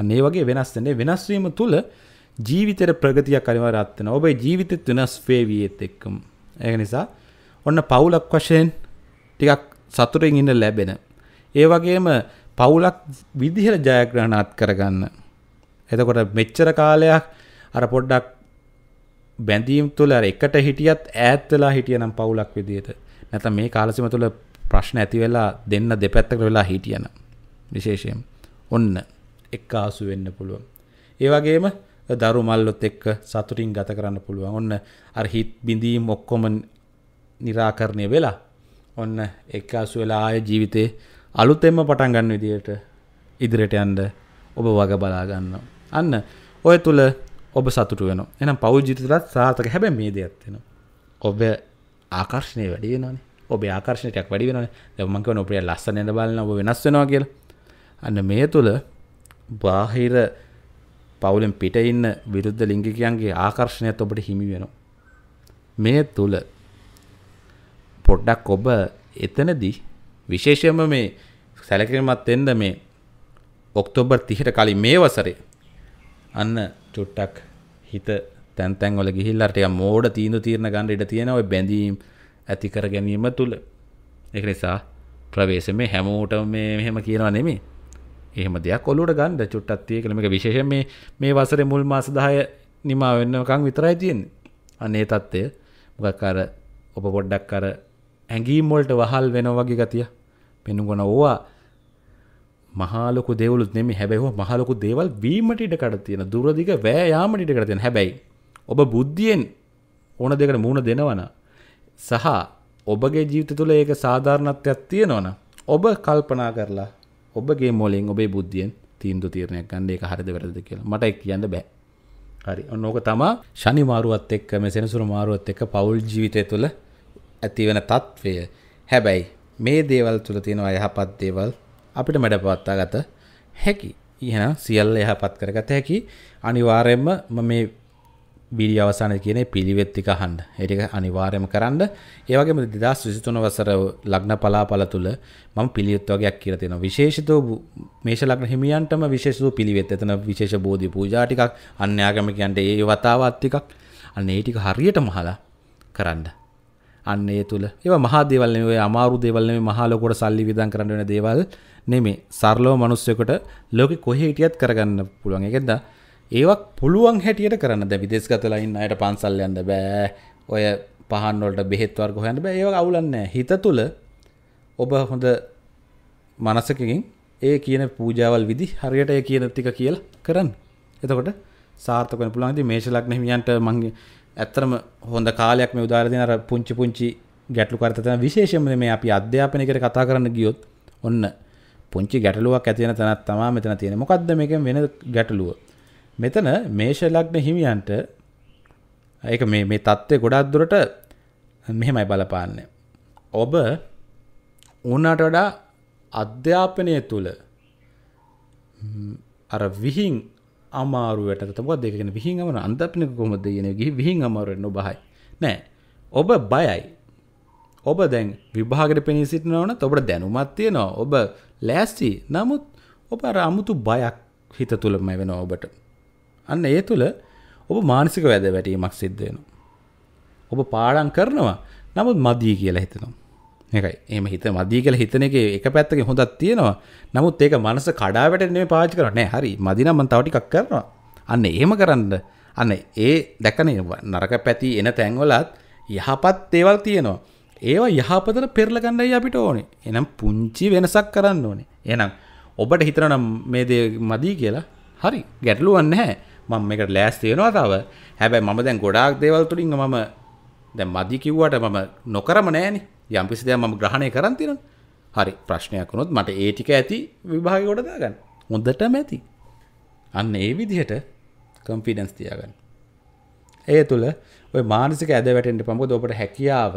අන්නේ වගේ වෙනස්සන්නේ වෙනස්වීම තුළ ජීවිතර ප්‍රගතියක් අනිවාරත්වන ඔබේ ජීවිතත් වෙනස් වේවියත් එක්කම් ඒක නිසා ඔන්න පවුලක් වශයෙන් ටිකක් සතුරෙන් ඉන්න ලැබෙන. ඒ වගේම පවුලක් විදිහට ජයග්‍රහණත් කරගන්න. එතකොට මෙච්චර කාලයක් අර පොඩ්ඩක් බැඳීම් තුළ එකට හිටියත් ඈත් වෙලා හිටියනම් පවුලක් විදියට නැත්නම් මේ කාලසීම තුළ ප්‍රශ්න ඇති වෙලා දෙන්න දෙපැත්තකට වෙලා හිටියන විශේෂයෙන් ඔන්න එක්කාසු වෙන්න පුළුවන් ඒ වගේම දරු මල්ලොත් එක්ක සතුටින් ගත කරන්න පුළුවන් ඔන්න අර හිත් බිඳීම් ඔක්කොම निराකරණය වෙලා ඔන්න එක්කාසු වෙලා ආය ජීවිතේ අලුතෙන්ම පටන් ගන්න විදියට ඉදිරියට යන්න ඔබ වග බලා ගන්නවා අන්න ඔය තුල ඔබ සතුට වෙන එනම් පෞද්ජිතලත් සාතක හැබැ මේ දෙයක්ත්වෙන ඔබ ආකර්ශණය වැඩි වෙනනේ ඔබ ආකර්ශණයටක් වැඩි වෙන දමක නොපිය ලස්සනයට බලන්න ඔබ වෙනස් වෙනවා කියල අන්න මේ තුළ බාහිර පවුලෙන් පිට ඉන්න විරුද්ධ ලිංගිකයන්ගේ ආකර්ශණයත් ඔබට හිමි වෙනවා මේ තුළ පොඩ්ඩක් ඔබ එතනදී විශේෂයම මේ සැලකිරීමත් එන්න මේ ඔක්තෝබර් තිහට කලින් මේ වසරේ අන්න චුට්ටක් හිත තැන්තැන්වල ගිහිල්ලට මෝඩ තීනු තීරණ ගන්න ඉඩ තියෙන ඔය බැඳීම් ඇතිකර ගැනීම තුළ එක නිසා ප්‍රවේශ මේ හැමෝට මේ මෙහෙම කියනවා නෙමේ එහම දෙයක් ඔලුට ගන්ඩ චුට්ටත්තිය කළමක විශේෂ මේ මේ වසර මුල් මාසදාය නිමා වෙන්නකං විතරයි තියෙන් අනේ තත්ත්වය මොකක්කාර ඔප පොඩ්ඩක් කර ඇගීමොල්ට වහල් වෙන වගේ ගතිය පෙනුගොන ඕවා මහාලොක දෙවලුත් නෙම හැබැහෝ මහලොකු දේවල් වීමට ඉඩකට තියෙන දුරදිග වෑයාමට ඉඩකට තියෙන හැබැයි ඔබ බුද්ධියෙන් ඕන දෙකට මුණ දෙනවන සහ ඔබගේ ජීවිත තුළ ඒක සාධාරණත්වයක් තියෙනවන ඔබ කල්පනා කරලා ඔබගේ මොලින් ඔබේ බුද්ධියෙන් තීන්දු තීරණයක් ගන්න ඒක හරිද වැරදිද කියලා මට කියන්න බෑ හරි ඔන්න ඕක තමා ශනි මාරුවත් එක්ක මේ සෙනසුරු මාරුවත් එක්ක පවුල් ජීවිතය තුළ ඇතිවෙන තත්ත්වය හැබැයි මේ දේවල් තුළ තියෙනවා යහපත් දේවල් අපිට මැඩ පවත්තා ගත හැකි ඉහෙන සියල්ල යහපත් කරගත හැකි අනිවාර්යෙන්ම මේ බිඩිය අවසාන කියන පිළිවෙත්තික හන්ඩ එටික අනිවාර්යම කරන්න ඒවගේම දෙදස් විසිතුන වසර ලග්න පලාපල තුළ මම පිළියොත්වගයක් කියරතින විශේෂත මේෂ ලග්න හිමියන්ටම විශේෂ වූ පිළිවෙත් එතන විශේෂ බෝධි පූජාටිකක් අන්‍යාගමිකන්ට ඒ වතාවත්තිකක් අන්න ඒටික හරියට මහලා කරන්න අන්න ඒ තුළ ඒ මහදේවල්න ඔය අමාරු දෙවල්න මහලොකොට සල්ලි විදන් කරන්න වෙන දේවල් නෙමේ සරලෝ මනුස්සයකට ලෝක කොහේටියත් කරගන්න පුළුවන් එකෙද ඒවක් පුළුවන් හැටියට කරන්න ද විදෙස්ගතලයින්න අයට පන්සල් යන්න බෑ ඔය පහන්වලට බෙහෙත්වර්ග හොයන්න බෑ ඒක අවුලන්න හිත තුළ ඔබ හොඳ මනසකකින් ඒ කියන පූජාවල් විදි හරියට ඒ කියන ටික කියලා කරන්න. එතකොට සාර්ථක වෙන පුළුවන්. ඉතින් මේෂ ලග්න හිමියන්ට මම ඇත්තරම හොඳ කාලයක් මේ උදාර දෙන අර පුංචි පුංචි ගැටලු කරතන විශේෂම මේ අපි අධ්‍යාපනය කර කතා කරන්න ගියොත් ඔන්න පුංචි ගැටලුවක් ඇති වෙන තැනක් තමයි මෙතන තියෙන්නේ. මොකද්ද මේකෙන් වෙන ගැටලුව? මෙතන මේෂ ලග්න හිමියන්ට ඒක මේ මේ தත්ත්වය ගොඩක් දුරට මෙහෙමයි බලපාන්නේ. ඔබ උනට වඩා අධ්‍යාපනය තුල අර විහිං අමාරුවට තමුක් දෙකන විහින් අමන අන්තපිනක කොහොමද කියන ගිහි විහින් අමාරුවෙන්න බහයි නෑ ඔබ බයයි ඔබ දැන් විභාගට පෙනී සිටිනවන ඔබට දැනුමත් තියෙනවා ඔබ ලෑස්ති නමුත් ඔබ අර අමුතු බයක් හිත තුළම වෙනවා ඔබට අන්න ඒ තුළ ඔබ මානසික වැද වැටීමක් සිද්ධ වෙනවා ඔබ පාඩම් කරනවා නමුත් මදි කියලා හිතෙනවා එකයි එම හිත මදී කියල හිතන එක එක පැත්තක හොඳත් තියෙනවා නමුත් ඒක මනස කඩාවට නෙම පාච කරන්නේ හරි මදිනම්ම තවටිකක් කරනවා අන්න එහෙම කරන්න අන්න ඒ දැකන නරක පැති එන තැන්වලත් යහපත් ඒවල් තියෙනවා ඒවා යහපතට පෙරලගන්නයි අපිට ඕනේ එනම් පුංචි වෙනසක් කරන්න ඕනේ එනම් ඔබට හිතනම් මේ දේ මදී කියලා හරි ගැටලුවන්න හැ මම එකට ලෑස් තියෙනවා තව හැබැයි මම දැන් ගොඩාක් දේවල් තුලින් මම දැන් මදි කිව්වට මම නොකරම නෑනේ යම් කිසි දෙයක් මම ග්‍රහණය කරන් තියෙනවා. හරි ප්‍රශ්නයක් වුණොත් මට ඒ ටික ඇති විභාගේ කොට දාගන්න. හොඳටම ඇති. අන්න ඒ විදිහට කම්පිඩන්ස් තියාගන්න. ඒ තුළ ඔය මානසික ඇද වැටෙන්ට පමුද ඔබට හැකියාව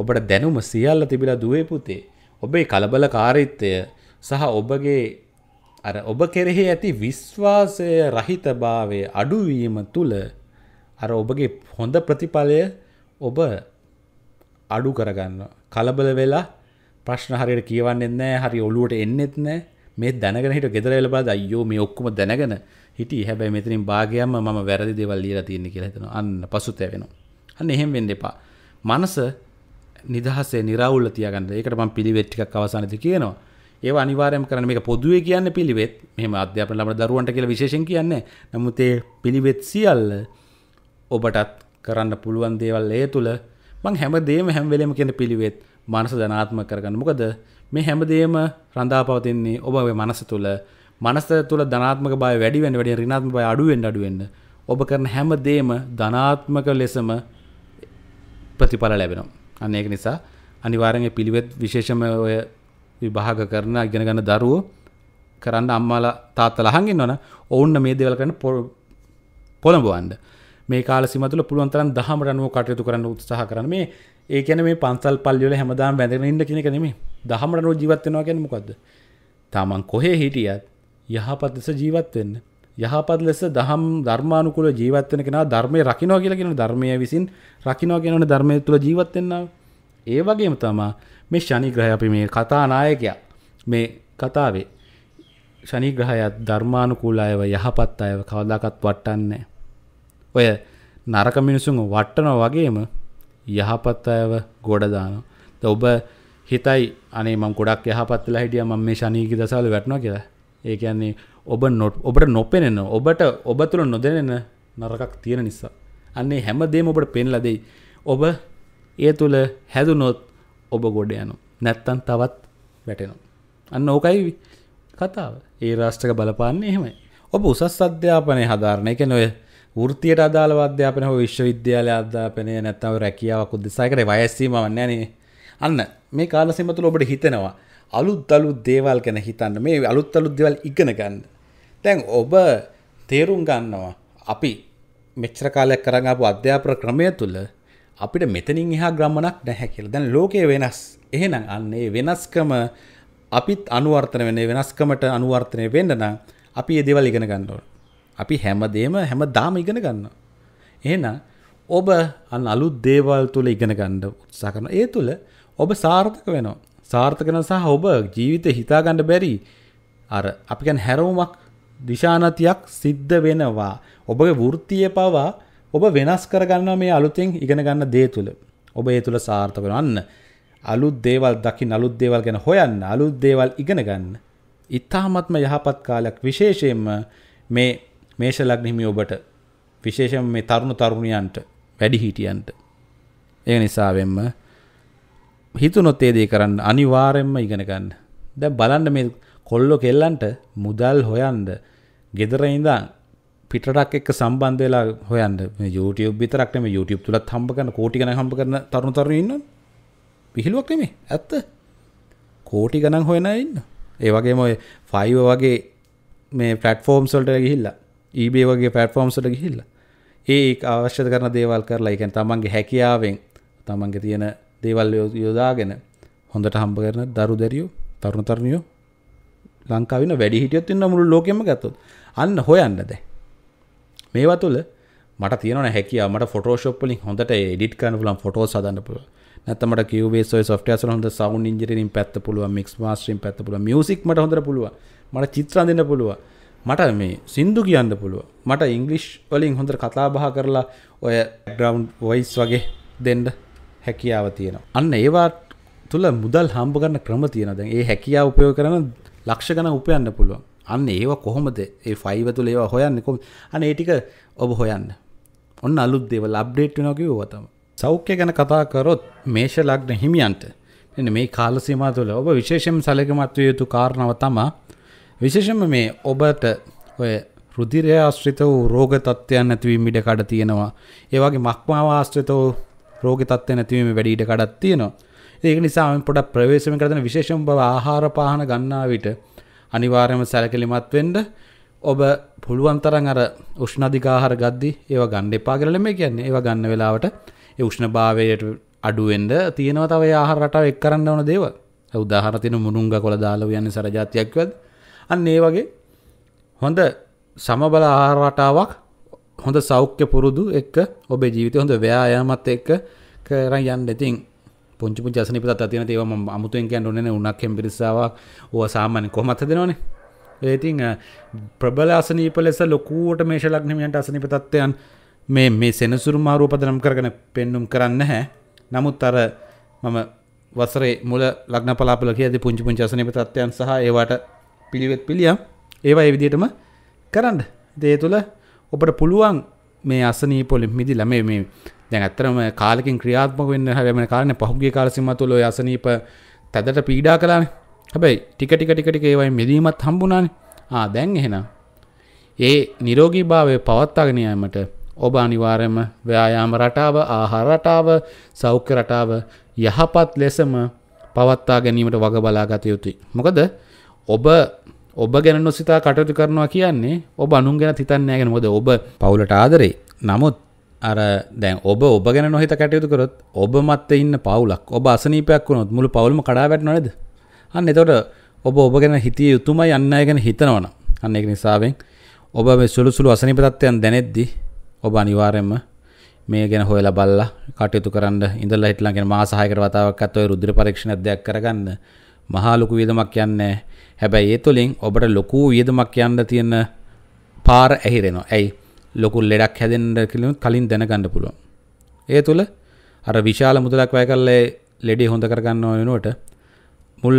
ඔබට දැනුම සියල්ල තිබිලා දුවේ පුතේ ඔබේ කලබල කාරිත්වය සහ ඔබගේ අර ඔබ කෙරෙහි ඇති විශ්වාසය රහිතභාවය අඩුවීම තුළ අර ඔබගේ හොඳ ප්‍රතිඵලය ඔබ අඩු කරගන්නවා කලබල වෙලා ප්‍රශ්න හරියට කියවන්න එන්නෑ හරි ඔලුවට එන්නෙත් නෑ මේ දැනගෙන හිට ගෙදර එලබාද අයෝ මේ ඔක්කොම දැනගෙන හිටි හැබැයි මෙතනින් භාගයක්ම මම වැරදි දේවල් ලියලා තියෙන කියලා හිතනවා අන්න පසුතැවෙනවා අන්න එහෙම වෙන්න එපා මනස නිදහසේ निराවුල්ව තියාගන්න ඒකට මම පිළිවෙත් ටිකක් අවසානයේදී කියනවා ඒ අනිවාරයම කරන මේ පොදුවේ කියන්න පිළිවෙත් මෙම අධ්‍යාපන ලබන දරුවන්ට කියලා විශේෂෙන් කියන්නේ නමුත් ඒ පිළිවෙත් සියල්ල ඔබටත් කරන්න පුළුවන් දේවල් ඒ තුළ මං හැමදේම හැම්වෙලම කියෙන පිළිවෙත් මනස ධනාත්ම කරගන්න මොකද මේ හැමදේම රඳාපවතින්නේ ඔබ මනස තුළ මනස තුළ ධනාත්මක බය වැඩිවෙන් වැඩිය රිනාත්ම බය අඩුවෙන් අඩුවෙන්න්න ඔබ කරන හැමදේම ධනාත්මක ලෙසම ප්‍රතිඵල ලැබෙනවා අන්න ඒක නිසා අනිවාරෙන් පිළිවෙත් විශේෂම ඔය විභාග කරන ඉගෙන ගන්න දරුවෝ කරන්න අම්මාලා තාත්තලා අහගෙන ඕන ඔවුන්න මේ දේවල් කරන්න පොළඹවන්න මේ කාල සිමතුල පුළුවන්තරන් දහම රනුව කටයුතු කරන්න උත්සාහ කරන මේ ඒකැන මේ පන්සල් පල්ලියල හැමදාම් වැඳගෙන ඉන්න කෙනෙ නෙමේ දහම රනුව ජීවත්වෙනවා කැනමකොක්ද තමන් කොහේ හිටියත් යහපත් ලෙස ජීවත්වෙන්න යහපත් ලෙස දහම් ධර්මානුකුල ජීවත්වන කෙන ධර්මය රකිනෝ කියලගෙන ධර්මය විසින් රකිනෝ කියෙනන ධර්මය තුළ ජීවත්වෙන්නාව ඒ වගේම තමා මේ ශනි ග්‍රහ අපි මේ කතානායකයා මේ කතාවේ ශනිග්‍රහයත් ධර්මානුකූල අයව යහපත් අයව කවදාකත් වට්ටන්නේ ඔය නරක මිනිසුන් වට්ටන වගේම යහපත් අයව ගොඩදාන ද ඔබ හිතයි අනේ මං ගොඩක් යහපත්වෙලා හිටිය ම මේ ශනීකි දසාල වැටනවා කියලා ඒ කියන්නේ ඔබ නොට ඔබට නොපෙනෙන ඔබට ඔබ තුළ නොදැනෙන නරකක් තියෙන නිසා අන්නේ හැම දේම ඔබට පෙන්ලදෙයි ඔබ ඒ තුළ හැදුනොත් ඔබ ගොඩ යනු නැත්තන් තවත් වැටෙනවා අන්න ඕකයි කතාව ඒ රාෂ්ටක බලපාන්නේ එහෙමයි ඔබ උසස් අධ්‍යාපනය හදාරණ එක නොය ෘතියට අදාළව අධ්‍යාපන හෝ විශ්වවිද්‍යාල අධ්‍යාපනය නැත්තව රැකියාවක් උදෙසායකට වයස්සීම වන්නේනේ අන්න මේ කාලසීම තුළ ඔබට හිතෙනවා අලුත් අලුත් දේවල් ගැන හිතන්න මේ අලුත් අලුත් දේවල් ඉගෙන ගන්න. දැන් ඔබ තේරුම් ගන්නවා අපි මෙච්චර කාලයක් කරන් ආපු අධ්‍යාපන ක්‍රමය තුළ අපිට මෙතනින් එහා ගමනක් නැහැ කියලා. දැන් ලෝකය වෙනස්. එහෙනම් අන්න ඒ වෙනස්කම අපිත් අනුවර්තන වෙන්නේ වෙනස්කමට අනුවර්තනය වෙන්න නම් අපි ඒ දේවල් ඉගෙන ගන්න ඕනේ. අපි හැමදේම හැමදාම ඉගෙන ගන්න. එහෙනම් ඔබ අන්න අලුත් දේවල් තුල ඉගෙන ගන්න උත්සාහ කරන. ඒ තුල ඔබ සාර්ථක වෙනවා. සාර්ථක වෙන සහ ඔබ ජීවිතේ හිතා ගන්න බැරි අර අපි කියන්නේ හැරවුමක් දිශානතියක් සිද්ධ වෙනවා. ඔබගේ වෘත්තිය පවා ඔබ වෙනස් කරගන්නවා මේ අලුතෙන් ඉගෙන ගන්න දේ තුල. ඔබ ඒ තුල සාර්ථක වෙනවන්න. අලුත් දේවල් දකින්න අලුත් දේවල් ගැන හොයන්න අලුත් දේවල් ඉගෙන ගන්න. ඊ타මත්ම යහපත් කාලයක් විශේෂයෙන්ම මේ මේෂ ලග්න හිමි ඔබට විශේෂයෙන් මේ තරුණ තරුණියන්ට වැඩිහිටියන්ට ඒ නිසාවෙන්ම හිතුනොත් ඒ දේ කරන්න අනිවාර්යෙන්ම ඉගෙන ගන්න. දැන් බලන්න මේ කොල්ලෝ කෙල්ලන්ට මුදල් හොයන්න ගෙදර ඉඳන් පිටරටක් එක්ක සම්බන්ධ වෙලා හොයන්න මේ YouTube විතරක් නෙමෙයි YouTube තුලත් හම්බ කරන කෝටි ගණන් හම්බ කරන තරුණ තරුණියෝ ඉන්නවනේ. විහිළුවක් නෙමෙයි. ඇත්ත. කෝටි ගණන් හොයන අය ඉන්න. ඒ වගේම ඔය 5 වගේ මේ ප්ලැට්ෆෝම්ස් වලට ගිහිල්ලා ඊබේ වගේ පැටෆෝම්සට ගිහිල්ල ඒ අවශ්‍ය කරන දේවල් කරලා එකන් තමන්ගේ හැකියාවෙන් තමන්ගේ තියෙන දේවල් යොදාගෙන හොඳට හම්බ කරන දරු දැරියෝ තරුණ තරණයෝ ලංකාවන වැඩි හිටියොත් ඉන්න මුළු ලෝකෙම ගත්තොත් අන්න හොයන්න දැ මේවා තුළ මට තියන හැකියා මට ෆොටෝශප්ලින් හොඳට ඩිට කන ලම් ෆොටෝ සදන්න පුල නැතමට කිවේ සොයි සොට්ටයසන හොඳ සවන් ඉජරින් පැත්ත පුළුව මික් මාස්ට්‍රීම් පැත්ත පුල මියසික් මට හොඳර පුළුව මට චිත්‍රන්දින්න පුළුවන් මට මේ සින්දු කියන්න පුළුව මට ඉංගලිෂ් වලින් හොඳට කතා බහ කරලා ඔය ග්‍රවන්් වොයිස් වගේ දෙන්ඩ හැකියාව තියෙනවා අන්න ඒවා තුළ මුදල් හම්බගන්න ක්‍රම තියෙන දැන් ඒ හැකියා උපයෝ කරන ලක්ෂ ගන උපයන්න පුළුවන් අන්න ඒවා කොහොමද ඒ ෆයිව තුළ ඒවා හොයන්න කොම අන ඒටික ඔබ හොයන්න ඔන්න අලුත් දේවල් අප්ඩේට් වෙනකිව වතම සෞඛ්‍ය ගැන කතා කරොත් මේෂ ලග්න හිමියන්ට එන්න මේ කාලසීමා තුළ ඔබ විශේෂම් සැලකමත්ව යුතු කාරණව තමා විශේෂම මේ ඔබට ඔය රුදිරය ආශ්‍රිත වූ රෝග තත්ත්වයන් නැතිවීම ඉඩ කඩ තියෙනවා. ඒ වගේ මක්මාව ආශ්‍රිත වූ රෝග තත්ත්ව නැතිවීම වැඩි ඉඩ කඩක් තියෙනවා. ඒක නිසා මම පොඩක් ප්‍රවේශම් කරන විශේෂම බව ආහාර පාන ගන්නා විට අනිවාර්යයෙන්ම සැලකිලිමත් වෙන්න ඔබ පුළුවන් තරම් අර උෂ්ණ අධික ආහාර ගද්දි ඒවා ගන්න එපා කියලා මේ කියන්නේ. ඒවා ගන්න වෙලාවට ඒ උෂ්ණභාවයට අඩු වෙන්න තියෙනවා තව ඒ ආහාර රටාව එක් කරන්න ඕන දේවල්. උදාහරණ තියෙන මුණුංග කොළ දාලා යන්නේ සරජාතියක්වත් අන්න ඒ වගේ හොඳ සමබල ආහාර රටාවක් හොඳ සෞඛ්‍ය පුරුදු එක්ක ඔබේ ජීවිතය හොඳ ව්‍යායාමත් එක්ක කරන් යන්න ඉතින් පුංචි පුංචි අසනීප තත්ත්ව තියෙන ඒවා මම අමුතුවෙන් කියන්න ඕනේ නැහැ උණක් හෙම්බිරිස්සාවක් ඕවා සාමාන්‍ය කොහොමත් හදනවනේ ඒ ඉතින් ප්‍රබල අසනීප ලෙස ලොකුවට මේෂ ලග්නමියන්ට අසනීප තත්ත්වයන් මේ මේ සෙනසුරු මාරුව පදනම් කරගෙන පෙන්눔 කරන්නේ නැහැ නමුත් අර මම වසරේ මුල ලග්න පලාපල කියද්දී පුංචි පුංචි අසනීප තත්ත්වයන් සහ ඒවට පිළිවෙත් පිළියම් ඒවා විදිටම කරන්න දේ තුළ ඔබට පුළුවන් මේ අසනී පොලිම් මිදි ලමේ මේ දැන් ඇත්තරම කාලකින් ක්‍රියාත්මක වෙන්න හැම කාරණ පහුගේ කාලසිම තුළ යසනීප තැදට පීඩා කලාන හැබැයි ටික ටික ටිකට ඒවයි මෙදීමත් හම්බුණාන ආ දැන් එහෙනම් ඒ නිරෝගී භාවය පවත්තාගෙනයීමට ඔබ අනිවාර්යම ව්‍යයාම රටාව ආහාර රටාව සෞඛ්‍ය රටාව යහපත් ලෙසම පවත්තා ගැනීමට වග බලාගත යුතුයි. මොකද ඔබ ඔබ ගැන නොසිතා කටයුතු කරනවා කියන්නේ ඔබ අනුන් ගැන හිතන්නේ නැහැ මොකද ඔබ පවුලට ආදරේ. නමුත් අර දැන් ඔබ ඔබ ගැන නොහිත කටයුතු කරොත් ඔබ මැත්තේ ඉන්න පවුලක් ඔබ අසනීපයක් වුණොත් මුළු පවුලම කඩා වැටෙනව නේද? අන්න එතකොට ඔබ ඔබ ගැන හිතිය යුතුමයි අන්න අය ගැන හිතනවනම් අන්න ඒක නිසාවෙන් ඔබ මේ සුළු සුළු අසනීප තත්ත්වයන් දැනෙද්දී ඔබ අනිවාර්යයෙන්ම මේ ගැන හොයලා බලලා කටයුතු කරන්න ඉඳලා හිටලා ගැන මාස 6කට වතාවක් අත් ඔය රුධිර පරීක්ෂණයක් දෙයක් කරගන්න මහා ලොකු වියදමක් යන්නේ හැබැයි ඒ තුලින් ඔබට ලොකු වියදමක් යන්න තියෙන පාර ඇහිරෙනවා. ඇයි? ලොකු ලෙඩක් හැදෙන්න කියලා කලින් දැනගන්න පුළුවන්. ඒ තුල අර විශාල මුදලක් වැය කරලා ලෙඩේ හොඳ කරගන්නව වෙනුවට මුල්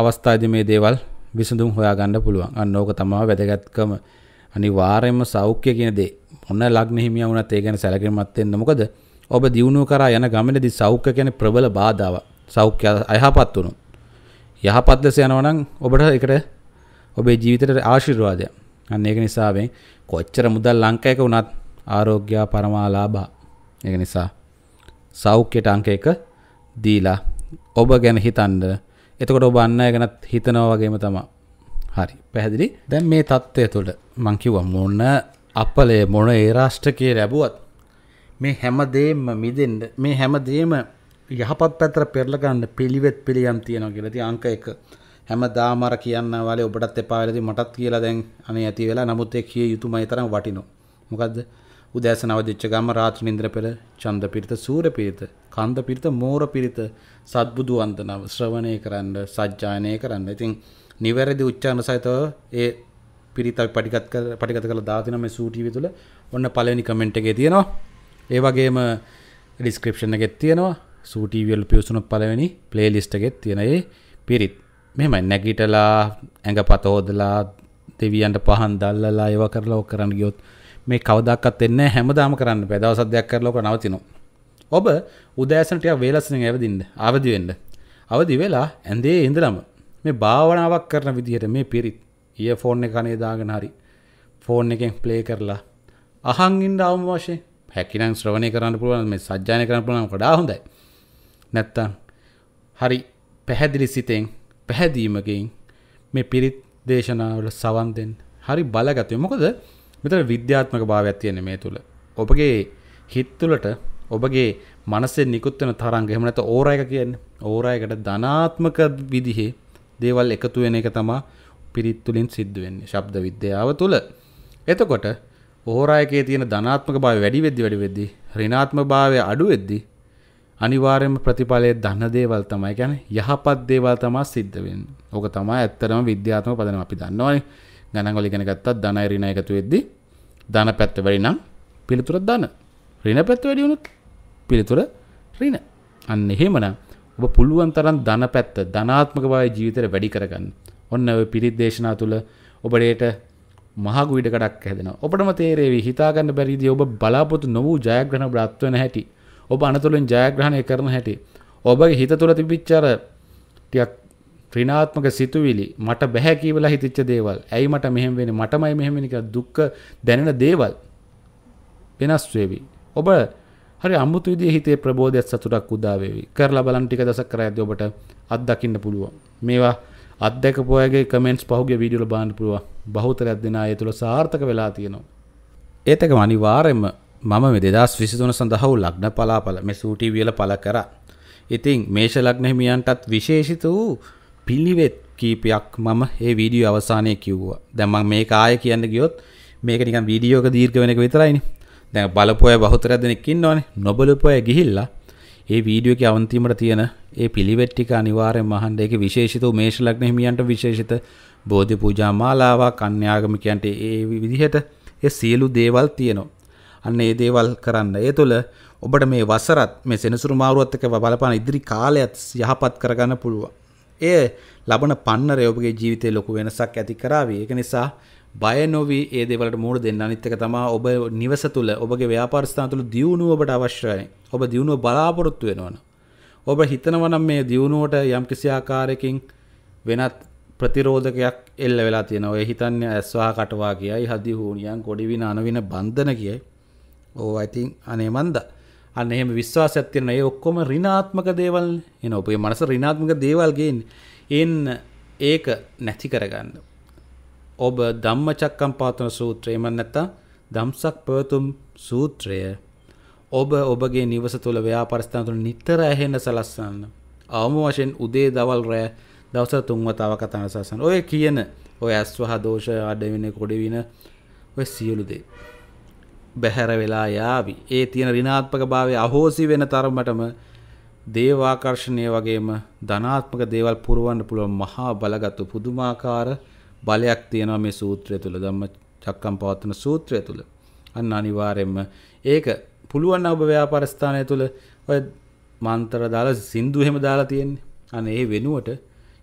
අවස්ථාවේදී මේ දේවල් විසඳුම් හොයාගන්න පුළුවන්. අන්න ඕක තමයි වැදගත්කම. අනිවාර්යයෙන්ම සෞඛ්‍ය කියන දේ මොන ලග්න හිමියා වුණත් ඒ ගැන සැලකිලිමත් වෙන්න. මොකද ඔබ දියුණුව කරා යන ගමනේදී සෞඛ්‍ය කියන්නේ ප්‍රබල බාධාවක්. සෞඛ්‍ය අයහපත් වුණොත් යහපත් දෙස යනවා නම් ඔබට ඒකට ඔබේ ජීවිතයට ආශිර්වාදයක්. අන්න ඒක නිසාවෙන් කොච්චර මුදල් ලංකාවක වුණත් ආරෝග්‍ය පරමාලාභා. ඒක නිසා සෞඛ්‍යයට අංක 1 දීලා ඔබ ගැන හිතන්න. එතකොට ඔබ අන්න අය ගැනත් හිතනවා වගේම තමයි. හරි. පැහැදිලි? දැන් මේ தත්ත්වය තුළ මං කිව්වා මොන අපලේ මොන ඒ රාෂ්ට්‍රකයේ ලැබුවත් මේ හැම දෙෙම මිදෙන්න මේ හැම දෙෙම යහපත් පැතර පෙරලගන්න පිළිවෙත් පිළියම් තියෙනවා කියලති අංක එක හැම දාමර කියන්න වල ඔබටත් එපාලති මටත් කියලා දැන් අනේ ඇති වෙලා නමුත් ඒ කිය යුතු මයිතරම් වටිනෝ මොකක්ද උදෑසනව දිච්ච ගම රාත්‍රී ඉන්ද්‍ර පෙර චන්ද පිරිත සූර පිරිත කන්ද පිරිත මෝර පිරිත සත්බුදු වන්දනාව ශ්‍රවණය කරන්න සජ්ජායනය කරන්න ඉතින් නිවැරදි උච්චාරණ සහිතව ඒ පිරිත පටිගත් කර පටිගත කරලා දාලා තිනවා මේ සූටිවි තුල ඔන්න පළවෙනි කමෙන්ට් එකේ තියෙනවා ඒ වගේම ඩිස්ක්‍රිප්ෂන් එකෙත් තියෙනවා සූටීවල් පියසුන පලවෙනි ප්ලේ ලිස්ටගෙත් තියෙනයේ පිරිත් මෙමයි නැගිටලා ඇඟ පතෝදලා දෙවියන්ට පහන් දල්ලලා ඒව කරලා ඔක් කරන්න ගියොත් මේ කවදක්ත් එන්න හැමදාම කරන්න පැදවසදයක් කරලෝක නවතිනවා. ඔබ උදෑසනටය වේලසන ඇවදින්න අවදිවෙන්න. අවදි වෙලා ඇන්දේ ඉඳලම මේ භාවනාවක් කරන විදිහට මේ පිරිත් ඒ ෆෝන් එක කනේදාගෙන හරි ෆෝන් එකෙන් ප්ලේ කරලා අහන්ඉන්න අවම වශය හැකිනම් ශ්‍රවණය කරන්න පුළුවන් මේ සජ්ජානය කරන්න පුළුවන් කඩා හොඳයි නැත්තං හරි පැහැදිලි සිතෙන් පැහැදීමකින් මේ පිරිත් දේශනාවල සවන් දෙන්න හරි බලගතය මොකද මෙතන විද්‍යාත්මක භාවයක් තියෙන මේ තුළ ඔබගේ හිත් තුළට ඔබගේ මනසේ නිකුත් වෙන තරංග එහෙම නැත්නම් ඕරා එක කියන්නේ ඕරා එකට ධනාත්මක විදිහේ දේවල් එකතු වෙන එක තමයි පිරිත් තුලින් සිද්ධ වෙන්නේ ශබ්ද විද්‍යාව තුළ. එතකොට ඕරා එකේ තියෙන ධනාත්මක භාවය වැඩි වෙද්දි වැඩි වෙද්දි ඍණාත්මක භාවය අඩු වෙද්දි අනිවාර්යම ප්‍රතිඵලයේ ධන දේවල් තමයි. කියන්නේ යහපත් දේවල් තමයි සිද්ධ වෙන්නේ. ඕක තමයි ඇත්තටම විද්‍යාත්මක පදනම අපි දන්නවනේ. ගණන් වල ඉගෙන ගත්තත් ධනයි ඍණයි එකතු වෙද්දී ධන පැත්ත වැඩි නම් පිළිතුර ධන. ඍණ පැත්ත වැඩි වුණොත් පිළිතුර ඍණ. අන්න එහෙමනම් ඔබ පුළුවන් තරම් ධන පැත්ත ධනාත්මක භාවය ජීවිතේට වැඩි කරගන්න. ඔන්න ඔය පිරිත් දේශනා තුළ ඔබට මහගු ඉඩකඩක් හැදෙනවා. ඔබටම තේරෙවි හිතාගන්න බැරිදී ඔබ බලාපොරොත්තු නොවූ ජයග්‍රහණ බ්‍රාත්වන හැටි. ඔබ අනතුරෙන් ජයග්‍රහණය කරන හැටි ඔබගේ හිත තුළ තිබිච්චර ටිකක් ඍණාත්මක සිතුවිලි මට බෑ කියලා හිතෙච්ච දේවල් ඇයි මට මෙහෙම වෙන්නේ මටමයි මෙහෙම වෙන්නේ කියලා දුක් දැනෙන දේවල් වෙනස් වෙවි ඔබ හරි අමුතු විදිහේ හිතේ ප්‍රබෝධයක් සතුටක් උදා වේවි කරලා බලන්න ටික දසක් කරද්දී ඔබට අත්දකින්න පුළුවන් මේවා අත්දකපු අයගේ කමෙන්ට්ස් පහුගිය වීඩියෝ වල බලන්න පුළුවන් බහුතරයක් දෙනා ඒ තුළ සාර්ථක වෙලා තියෙනවා ඒත් එකම අනිවාර්යයෙන්ම මම මේ දෙදස් විසිතුන සඳහව ලග්න පලාපල මෙ සූටිවියල පල කර ඉතිං මේෂ ලග්න හිමියන්ටත් විශේෂිත වූ පිළිවෙත් කීපයක් මම ඒ වීඩියෝ අවසානය කිව්වා දැම්මක් මේ කාය කියන්න ගියොත් මේක නිකන් වීඩියෝක දීර්ඝ වෙනක විතරයිනේ දැන් බලපොය බහුතර දෙනෙක් ඉන්නවනේ නොබලපොය ගිහිල්ලා ඒ වීඩියෝ එකේ අන්තිමට තියෙන ඒ පිළිවෙත් ටික අනිවාර්යෙන්ම අහන්න ඒකේ විශේෂිත මේෂ ලග්න හිමියන්ට විශේෂිත බෝධි පූජා මාලාවක් කන්‍යාගමිකයන්ට ඒ විදිහට ඒ සියලු දේවල් තියෙනවා අන්න ඒ දේවල් කරන්න ඒ තුළ ඔබට මේ වසරත් මේ සෙනසුරු මාරුවත් එක බලපාන ඉදිරි කාලයත් යහපත් කරගන්න පුළුවන්. එය ලබන පන්නරය ඔබගේ ජීවිතයේ ලොකු වෙනසක් ඇති කරાવી. ඒක නිසා බය නොවී ඒ දේවලට මූණ දෙන්න. අනිත් එක තමයි ඔබ නිවස තුළ ඔබගේ ව්‍යාපාර ස්ථාන තුළ දියුණුව ඔබට අවශ්‍යයි. ඔබ දියුණුව බලාපොරොත්තු වෙනවනේ. ඔබ හිතනවා නම් මේ දියුණුවට යම් කිසි ආකාරයකින් වෙනත් ප්‍රතිරෝධකයක් එල්ල වෙලා තියෙනවා. ඒ හිතන්නේ ඇස්වා කටවා කියයි, හදි හූනියන්, කොඩි වින අනවින බන්ධන කියයි. ඕ oh, අයිතින් අනේ මන්ද අන්න එහෙම විශ්වාසයක් තියෙන ඒ ඔක්කොම ඍණාත්මක දේවල් එන ඔබේ මනස ඍණාත්මක දේවල් ගේන්නේ එන්න ඒක නැති කරගන්න ඔබ ධම්මචක්කම් පාතන සූත්‍රය එමන් නැත්තම් ධම්සක් පවතුම් සූත්‍රය ඔබ ඔබගේ නිවස තුළ ව්‍යාපාරස්ථාන තුළ නිතර ඇහෙන්න සලස්සන්න අවම වශයෙන් උදේ දවල් රෑ දවසර තුන්වතාව කතා සලස්සන්න ඔය කියන ඔය ඇස්වහ දෝෂ අඩවින කොඩවින ඔය සියලු දේ බැහැර වෙලා යාවි. ඒ තියෙන ඍණාත්මක භාවය අහෝසි වෙන තරමටම දේවාකර්ෂණය වගේම ධනාත්මක දේවල් පුරවන්න පුළුවන් මහා බලගත් පුදුමාකාර බලයක් තියෙනවා මේ සූත්‍රය තුල. ධම්ම චක්කම් පවත්තන සූත්‍රය තුල. අන්න අනිවාර්යයෙන්ම ඒක පුළුවන් ඔබ ව්‍යාපාර ස්ථානය තුල ඔය මන්ත්‍ර දාලා සින්දු එහෙම දාලා තියෙන්නේ. අනේ ඒ වෙනුවට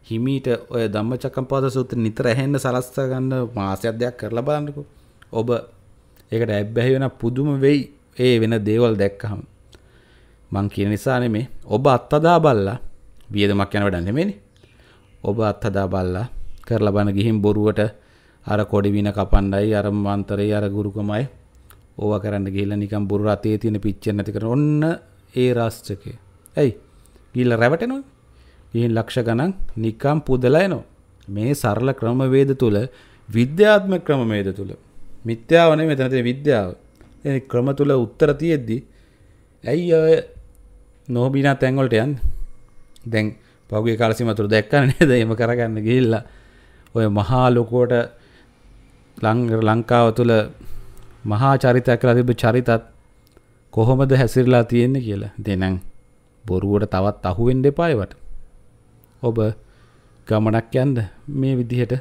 හිමීට ඔය ධම්මචක්කම්පවත්ත සූත්‍රය නිතර ඇහෙන්න සලස්ස ගන්න මාසයක් දෙයක් කරලා බලන්නකෝ. ඔබ ඒකට ඇබ්බැහි වෙන පුදුම වෙයි ඒ වෙන දේවල් දැක්කහම මං කියන නිසා නෙමේ ඔබ අත්හදා බලලා වියදමක් යන වැඩක් නෙමෙයිනේ ඔබ අත්හදා බලලා කරලා බන ගිහින් බොරුවට අර කොඩි වින කපණ්ඩයි අර මන්තරේ අර ගුරුකමයි ඕවා කරන්න ගිහිල්ලා නිකන් බොරු රතේ තියෙන පිච්චෙන් නැති කරන ඔන්න ඒ රාස්ත්‍රකය. ඇයි? ගිහිල්ලා රැවටෙනවා. ගිහින් ලක්ෂ ගණන් නිකන් පුදලා එනවා. මේ සරල ක්‍රමවේද තුල විද්‍යාත්මක ක්‍රමවේද තුල මිත්‍යාවනේ මෙතන තියෙන විද්‍යාව. ඒ ක්‍රම තුල උත්තර තියෙද්දි ඇයි ඔය නොබිනා තැන් වලට යන්නේ? දැන් පහුගිය කාල සීමාව තුල දැක්කනේ නේද? එහෙම කරගන්න ගිහිල්ලා ඔය මහා ලොකුවට ලංකාව තුල මහා චරිතයක් කියලා තිබ්බ චරිතත් කොහොමද හැසිරලා තියෙන්නේ කියලා. දෙනං බොරුවට තවත් අහුවෙන්න එපා ඒවට. ඔබ ගමනක් යන්න මේ විදිහට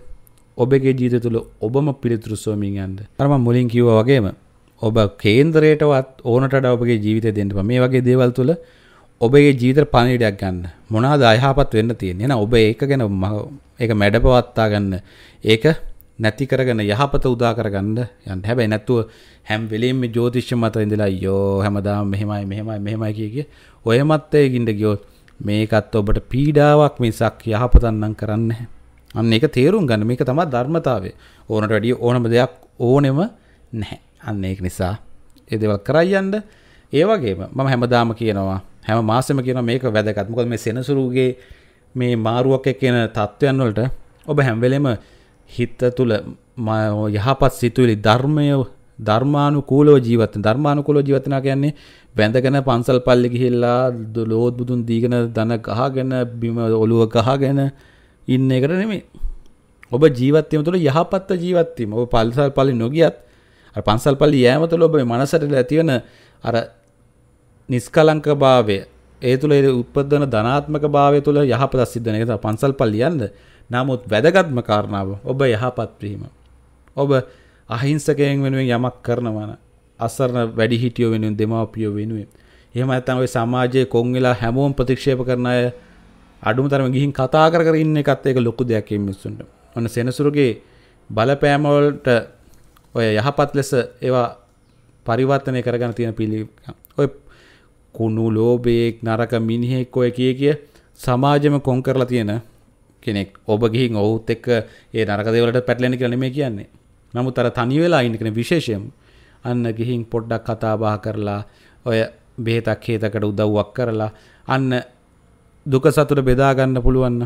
ඔබගේ ජීත තුළ ඔබම පිළිතුරු සොමින් යන්න අරම මුලින් කිව්ව වගේම ඔබ කේන්දරයටවත් ඕනට ඔබගේ ජීවිතය දෙන්නප මේ වගේ දේවල් තුළ ඔබගේ ජීත පණිඩයක් ගන්න මොනාද අයහපත් වෙන්න තියෙන එන ඔබ ඒක ගැන ඒක මැඩ පවත්තා ගන්න ඒක නැති කරගෙන යහපත උදා කරගන්න යන්න හැබැයි නැත්තුව හැම් වෙලෙම ජෝතිෂ්‍ය මත ඉඳලා යෝ හැමදාම මෙහෙමයි මෙහෙමයි මෙහෙමයි කිය කිය ඔය මත්තේ ගින්ද ගියොත් මේකත් ඔබට පීඩාවක් මිසක් යහපතක් නම් කරන්නේ නැහැ අන්න ඒක තේරුම් ගන්න මේක තමයි ධර්මතාවය. ඕනට වැඩිය ඕනම දෙයක් ඕනෙම නැහැ. අන්න ඒක නිසා ඒ දේවල් කරයි යන්න. ඒ වගේම මම හැමදාම කියනවා හැම මාසෙම කියනවා මේක වැදගත්. මොකද මේ සෙනසුරුගේ මේ මාරුවක් කියන தත්වයන් වලට ඔබ හැම වෙලෙම හිත තුල යහපත් සිතුවිලි ධර්මය ධර්මානුකූලව ජීවත් වෙන ධර්මානුකූලව ජීවත් වෙනවා කියන්නේ වැඳගෙන පන්සල් පල්ලි ගිහිල්ලා ලෝත් බුදුන් දීගෙන දන ගහගෙන බිම ඔළුව ගහගෙන ඉන්න එකට නෙමේ ඔබ ජීවත්වීම තුළ යහපත්ත ජීවත්වීම ඔබ පල්සල් පලි නොගියත් පන්සල් පල්ලි යෑම තුළ ඔබ මනසට ඇතිවන අර නිස්කලංක භාවය ඒ තුළ උපදවන ධනාත්මක භාවය තුළ යහපත සිද්ධන එක පන්සල් පල්ලියන්ද නමුත් වැදගත්ම කාරණාව ඔබ යහපත්වීම ඔබ අහිංසකයෙන් වෙනුවෙන් යමක් කරනවන අසරණ වැඩිහිටියෝ වෙනුවෙන් දෙමාපියෝ වෙනුවෙන් එහෙම ඇත්තම් ඔය සමාජයේ කොන් වෙලා හැමෝම ප්‍රතික්ෂේප කරන අය අඩුම තරම ගිහින් කතා කර කර ඉන්න එකත් ඒක ලොකු දෙයක් මිනිස්සුන්ට. ඔන්න සෙනසුරුගේ බලපෑම වලට ඔය යහපත් ලෙස ඒවා පරිවර්තනය කරගන්න තියෙන පිළිගැනීම. ඔය කුණු ලෝභයෙක් නරක මිනිහෙක් ඔය කිය කිය සමාජෙම කොන් කරලා තියෙන කෙනෙක් ඔබ ගිහින් ඔවුත් එක්ක ඒ නරක දේවලට පැටලෙන්න කියලා නෙමෙයි කියන්නේ. නමුත් අර තනි වෙලා ඉන්න කෙනෙක් විශේෂයෙන් අන්න ගිහින් පොඩ්ඩක් කතා බහ කරලා ඔය බෙහෙතක් හේතකට උදව්වක් කරලා අන්න දුක සතුට බෙදාගන්න පුළුවන්න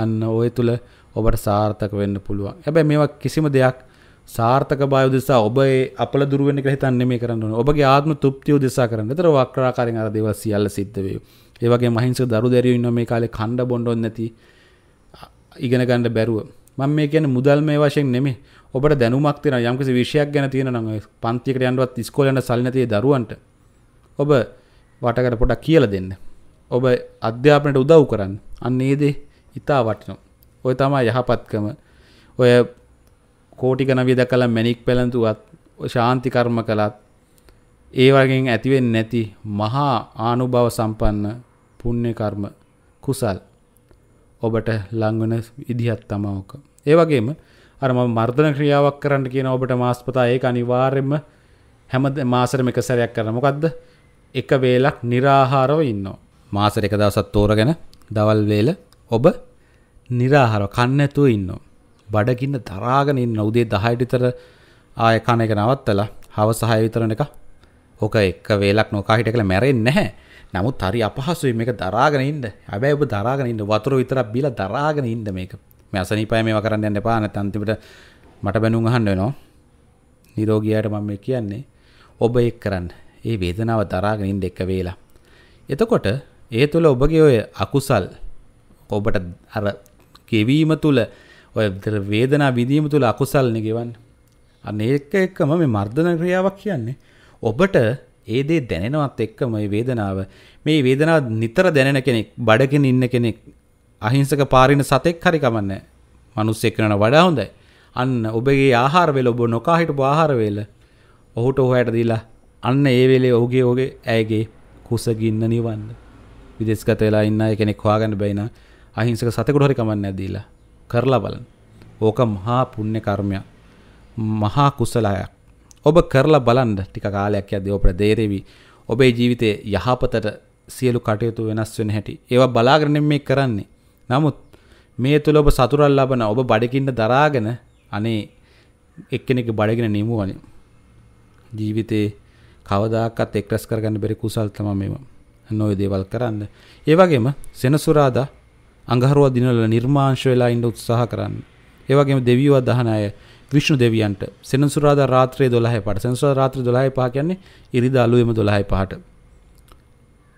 අන්න ඔය තුළ ඔබට සාර්ථක වෙන්න පුළුවන් හැබැයි මේවා කිසිම දෙයක් සාර්ථක බය උදෙසා ඔබ ඒ අපල දුර වෙන කියලා හිතන්නේ මේ කරන්න ඕනේ. ඔබගේ ආත්ම තෘප්තිය උදෙසා කරන්න. ඒතර වක්‍රාකාරයෙන් අර දේවල් සියල්ල සිද්ධ වේ. ඒ වගේම අහිංසක දරු දැරියෝ ඉන්නවා මේ කාලේ කණ්ඩ බොණ්ඩොත් නැති ඉගෙන ගන්න බැරුව. මම මේ කියන්නේ මුදල් මේ වශයෙන් නෙමෙයි. ඔබට දැනුමක් තියෙනවා යම්කිසි විෂයක් ගැන තියෙනවා නම් පන්තියකට යන්නවත් ඉස්කෝලේ යන සල්ලි නැති දරුවන්ට ඔබ වටකට පොඩක් කියලා දෙන්න. ඔබ අධ්‍යාපනයට උදව් කරන්න අන්න ඒදේ ඉතා වටනෝ ඔය තමා යහපත්කම ඔය කෝටි කනවිය දකලා මැනික් පැළඳුවත් ශාන්ති කර්ම කළත් ඒ වගෙන් ඇතිවෙන් නැති මහා ආනුභව සම්පන්න පුුණ්‍ය කර්ම කුසල් ඔබට ලංවන ඉදිහත් තමාෝක ඒ වගේම අරම මර්ධන ක්‍රියාවක් කරන්න කියන ඔබට මාස්පතා ඒක අනිවාර්යෙන්ම හැම මාසරම එක සැරයක් කරනමොකක්ද එක වේලක් නිරාහාරව ඉන්නවා මාසර එක දවසත් තෝරගෙන දවල් වේල ඔබ निराහාර කන්න නැතුව ඉන්නවා. බඩගින්න දරාගෙන ඉන්න උදේ 10ට විතර ආය කන එක නවත්තලා හවස 6 විතරන එක ඕක එක වේලක් නොකා හිට කියලා මැරෙන්නේ නැහැ. නමුත් හරි අපහසුයි මේක දරාගෙන ඉන්න. හැබැයි ඔබ දරාගෙන ඉන්න වතුර විතරක් බීලා දරාගෙන ඉන්න මේක. මේ අසනීපය මේවා කරන්න යන්න එපා නැත්නම් අන්තිමට මට බැනුම් අහන්න වෙනවා. නිරෝගියාට මම මේ කියන්නේ ඔබ ඒක කරන්න. ඒ වේදනාව දරාගෙන ඉන්න එක වේලා. එතකොට ඒ තුළ ඔබගේ ඔය අකුසල් ඔබට අර කෙවීම තුළ ඔය වේදනා විදීම තුළ අකුසල්න ගෙවන්න අන්න ඒක එක්කම මේ මර්ධන ක්‍රියාවක් කියන්නේ ඔබට ඒ දේ දැනෙනවත් එක්ක මේ වේදනාව මේ වේදනාව නිතර දැනෙන කෙනෙක් බඩකින් ඉන්න කෙනෙක් අහිංසක පාරින සතෙක් හරි කමන්නේ මිනිස්සෙක් වෙනවට වඩා හොඳයි අන්න ඔබගේ ආහාර වේල ඔබ නොකා හිටපු ආහාර වේල ඔහුට ඔහයට දීලා අන්න ඒ වෙලේ ඔහුගේ ඔහුගේ ඇයගේ කුසගින්න නිවන්න විදෙස්ගත වෙලා ඉන්න කෙනෙක් හොයාගන්න බැයින අහිංසක සතෙකුට හරි කමන්නේ නැදීලා කරලා බලන්න. ඕක මහා පුණ්‍ය කර්මයක්. මහා කුසලයක්. ඔබ කරලා බලන්න ටික කාලයක් යද්දී ඔබට දේරෙවි. ඔබේ ජීවිතයේ යහපතට සියලු කටයුතු වෙනස් වෙන හැටි. ඒවා බලාගෙන මේ කරන්නේ. නමුත් මේ තුල ඔබ සතුටක් ලබන ඔබ බඩගින්න දරාගෙන අනේ එක්කෙනෙක්ගේ බඩගින නිමුවනේ. ජීවිතේ කවදාකවත් එක්රස් කරගන්න බැරි කුසල් තමයි මේවා. නොය දේවල් කරන්න. ඒ වගේම සෙනසුරාදා අඟහරුවා දිනවල නිර්මාංශ වෙලා ඉන්න උත්සාහ කරන්න. ඒ වගේම දෙවියෝ දහන අය විෂ්ණු දෙවියන්ට සෙනසුරාදා රාත්‍රියේ 12 පට සෙනසුරාදා රාත්‍රියේ 12 පහ කියන්නේ ඉරිදා අලුයම 12 පහට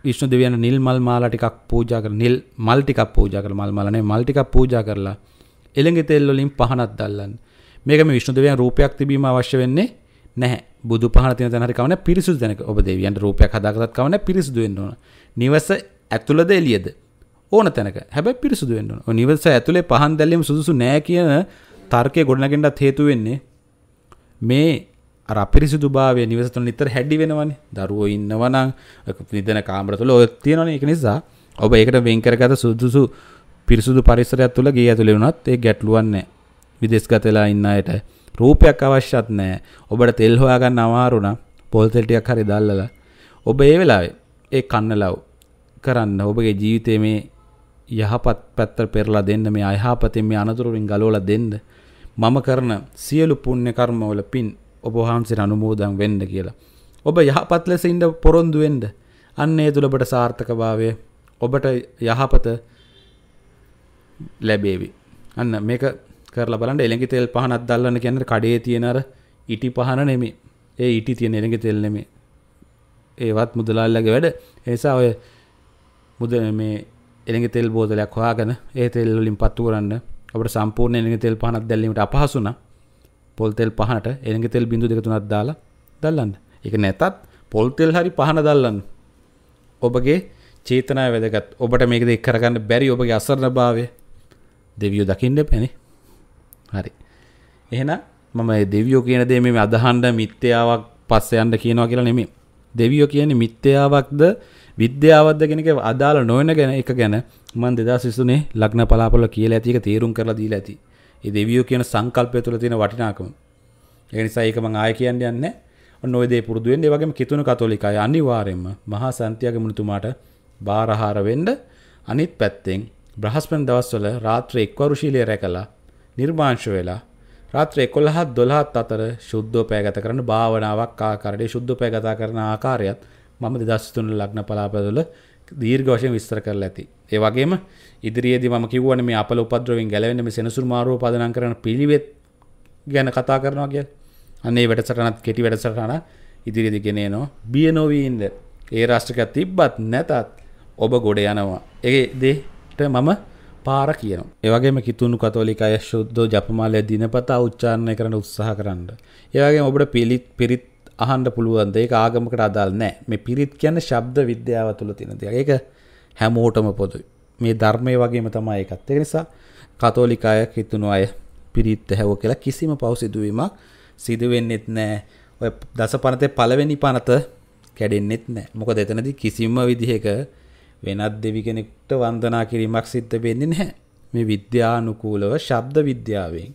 විෂ්ණු දෙවියන්ට නිල් මල් මාලා ටිකක් පූජා කරලා නිල් මල් ටිකක් පූජා කරලා මල් මාලා නෙවෙයි මල් ටිකක් පූජා කරලා එළඟ තෙල් වලින් පහනක් දැල්ලන්න. මේක මේ විෂ්ණු දෙවියන් රූපයක් තිබීම අවශ්‍ය වෙන්නේ නැහැ. බුදු පහන තින තැනහරි කවන පිරිසුදු දැනක ඔබ දෙවියන්ට රූපයක් හදාගත්තත් කවන පිරිසුදු වෙන්න ඕන. නිවස ඇතුළද එළියද ඕන තැනක හැබැයි පිරිසුදු වෙන්න ඕන. නිවස ඇතුලේ පහන් දැල්ලීම සුදුසු නෑ කියන තර්කය ගොඩනගෙන්නත් හේතු වෙන්නේ මේ අර අපිරිසිදු භාවය නිවස තුළ නිතර හැඩි වෙනවනේ. දරුවෝ ඉන්නවනම් නිදන කාමර තුළ ඔය තියෙනවනේ ඒක නිසා ඔබ ඒකට වෙන් කරගත සුදුසු පිරිසුදු පරිසරයක් තුළ ගේ ඇතුලේ වුණත් ඒ ගැටලුවක් නැහැ. විදේශගත වෙලා ඉන්න අයට රූපයක් අවශ්‍යත් නෑ ඔබට තෙල් හොයාගන්න අමාරුණ පොල්තෙල්ටියක් හරි දල්ලලා ඔබ ඒ වෙලාවේ ඒ කන්න ලව් කරන්න ඔබගේ ජීවිතය මේ යහපත් පැත්තර පෙරලා දෙන්න මේ අයහපතෙන් මේ අනතුරුරින් ගලෝල දෙන්න මම කරන සියලු පුණ්‍ය කර්මවල පින් ඔබ වහන්සේට අනුමෝදන් වෙන්න කියලා. ඔබ යහපත් ලෙස ඉඳ පොරොන්දු වෙන්න. අන්න ඒ තුල ඔබට සාර්ථකභාවය ඔබට යහපත ලැබේවි. අන්න මේක කරලා බලන්න එළඟි තෙල් පහනක් දල්ලන්න කියන්නේ කඩේ තියෙන අර ඉටි පහන නෙමෙයි. ඒ ඉටි තියෙන එළඟි තෙල් නෙමෙයි. ඒවත් මුදලාල්ලගේ වැඩ. ඒ නිසා ඔය මුද මේ එළඟි තෙල් බෝතලයක් හොයාගෙන ඒ තෙල් වලින් පත්තු කරන්න අපිට සම්පූර්ණ එළඟි තෙල් පහනක් දැල්ලීමට අපහසු නා. පොල් තෙල් පහනට එළඟි තෙල් බිඳු දෙක තුනක් දාලා දල්ලන්න. ඒක නැතත් පොල් තෙල් හරි පහන දල්ලන්න. ඔබගේ චේතනාව වැදගත්. ඔබට මේක දෙක කරගන්න බැරි ඔබගේ අසරණභාවය දෙවියෝ දකින්න එපැනේ. හරි එහෙන මම දෙවියෝ කියන දේ මේ අදහන්ඩ මිත්‍යාවක් පස්ස යන්න කියනවා කියලා නෙමේ දෙවියෝ කියන්නේ මිත්‍යාවක්ද විද්‍යාවද්ද කෙනෙක අදාළ නොවන ගැන එක ගැන මන් දෙදා සිසුනේ ලග්න පලාපොල කියලා ඇතික තේරුම් කරලා දීලා ඇති. ඒ දෙවියෝ කියන සංකල්පය තුළ තියෙන වටිනාකම. ඒ නිසා ඒක මම ආයෙ කියන්න යන්නේ ඔන්න ඔය දේ පුරුදු වෙන්න. ඒ වගේම කිතුණු කතෝලිකයි අනිවාර්යයෙන්ම මහා සන්තියාගේ මුනිතුමාට බාරහාර වෙන්න අනිත් පැත්තෙන් බ්‍රහස්පති දවස්වල රාත්‍රී එක්වරු ශීලයේ රැකලා නිර්මාංශ වෙලා රාත්‍රී 11 12ත් අතර සුද්ධෝ පෑගත කරන භාවනාවක් ආකාරයේ සුද්ධෝ පෑගත කරන ආකාරයත් මම 2003 ලග්න පලාපදවල දීර්ඝ වශයෙන් විස්තර කරලා ඇති. ඒ වගේම ඉදිරියේදී මම කිව්වනේ මේ අපල උපද්‍රවයෙන් ගැලවෙන්න මේ සෙනසුරු මාරුව පදනම් කරන පිළිවෙත් ගැන කතා කරනවා කියලා. අන්න ඒ වැඩසටහනත් කෙටි වැඩසටහන ඉදිරියේදී ගෙන එනවා. බිය නොවී ඉන්න. ඒ රාෂ්ට්‍රකයක් තිබ්බත් නැතත් ඔබ ගොඩ යනවා. ඒ දෙයට මම පාර කියන. ඒවගේම කිතුුණු කතෝලික අය ශුද්ධ ජපමාලය දිනපතා උච්චාරණය කරන උත්සාහ කරන්න. ඒවගේ ඔබට පිළිත් පිරිත් අහන්ඩ පුළුවන්ද ඒ ආගමකට අදල් නෑ මේ පිරිත් කියන්න ශබ්ද විද්‍යාව තුළ තිනති ඒක හැමෝටම පොතුයි මේ ධර්මය වගේම තමයි එකත් ඒ නිසා කතෝලිකාය කිතුුණු අය පිරිත් හැව කියලා කිසිම පවසිදුවීමක් සිදුවෙන්නෙත් නෑ ඔය දස පනතේ පළවෙනි පනත කැඩෙන්නෙත් නෑ මොක දෙතනද කිසිම විදිහක වෙනත් දෙවි කෙනෙක්ට වන්දනා කිරීමක් සිද්ධ වෙන්නේ නැහැ. මේ විද්‍යානුකූලව ශබ්ද විද්‍යාවෙන්